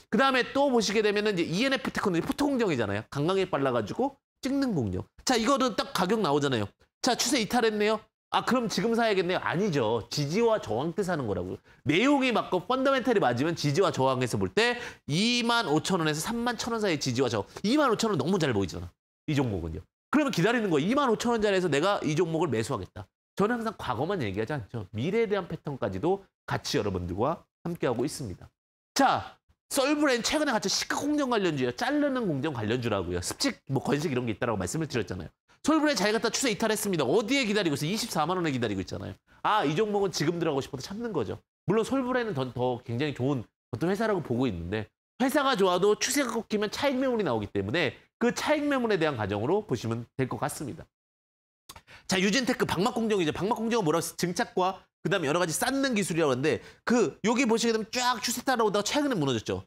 그 다음에 또 보시게 되면은 ENF 테크놀이 포토 공정이잖아요. 강강에 빨라가지고 찍는 공정. 자, 이거는 딱 가격 나오잖아요. 자, 추세 이탈했네요. 아 그럼 지금 사야겠네요. 아니죠. 지지와 저항 때 사는 거라고요. 내용이 맞고 그 펀더멘탈이 맞으면 지지와 저항에서 볼 때 2만 5천 원에서 3만 1천 원 사이의 지지와 저항. 2만 5천 원 너무 잘 보이잖아. 이 종목은요. 그러면 기다리는 거예요. 2만 5천 원짜리에서 내가 이 종목을 매수하겠다. 저는 항상 과거만 얘기하지 않죠. 미래에 대한 패턴까지도 같이 여러분들과 함께하고 있습니다. 자, 썰브랜 최근에 같이 시가 공정 관련주예요. 자르는 공정 관련주라고요. 습직뭐 건식 이런 게 있다라고 말씀을 드렸잖아요. 솔브레 잘 갔다 추세 이탈했습니다. 어디에 기다리고 있어? 24만 원에 기다리고 있잖아요. 아, 이 종목은 지금 들어가고 싶어서 참는 거죠. 물론 솔브레는 더, 더 굉장히 좋은 어떤 회사라고 보고 있는데 회사가 좋아도 추세가 꺾이면 차익 매물이 나오기 때문에 그 차익 매물에 대한 가정으로 보시면 될 것 같습니다. 자, 유진테크 박막공정이죠박막공정은 뭐라고 했 증착과 그다음에 여러 가지 쌓는 기술이라고 하는데 그 여기 보시게 되면 쫙 추세 따라오다가 최근에 무너졌죠.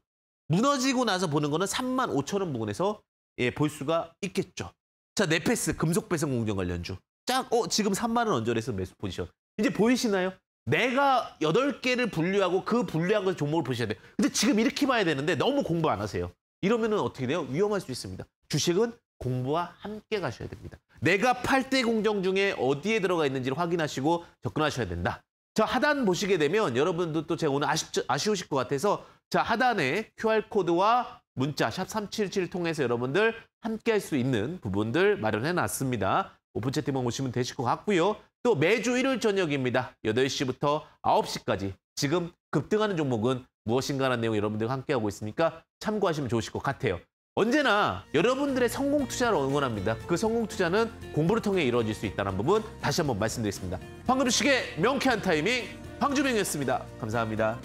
무너지고 나서 보는 거는 3만 5천 원 부근에서 예, 볼 수가 있겠죠. 자, 네패스 금속 배송 공정 관련주. 짝, 어, 지금 3만 원 언저리에서 매수 포지션. 이제 보이시나요? 내가 8개를 분류하고 그 분류한 것 종목을 보셔야 돼요. 근데 지금 이렇게 봐야 되는데 너무 공부 안 하세요. 이러면 은 어떻게 돼요? 위험할 수 있습니다. 주식은 공부와 함께 가셔야 됩니다. 내가 8대 공정 중에 어디에 들어가 있는지를 확인하시고 접근하셔야 된다. 자, 하단 보시게 되면 여러분도 또 제가 오늘 아쉽, 아쉬우실 것 같아서 자, 하단에 QR코드와 문자 샵 377을 통해서 여러분들 함께 할수 있는 부분들 마련해 놨습니다. 오픈 채팅방 오시면 되실 것 같고요. 또 매주 일요일 저녁입니다. 8시부터 9시까지 지금 급등하는 종목은 무엇인가라는 내용 여러분들과 함께하고 있으니까 참고하시면 좋으실 것 같아요. 언제나 여러분들의 성공 투자를 응원합니다. 그 성공 투자는 공부를 통해 이루어질 수 있다는 부분 다시 한번 말씀드리겠습니다. 황금식의 명쾌한 타이밍 황주명이었습니다. 감사합니다.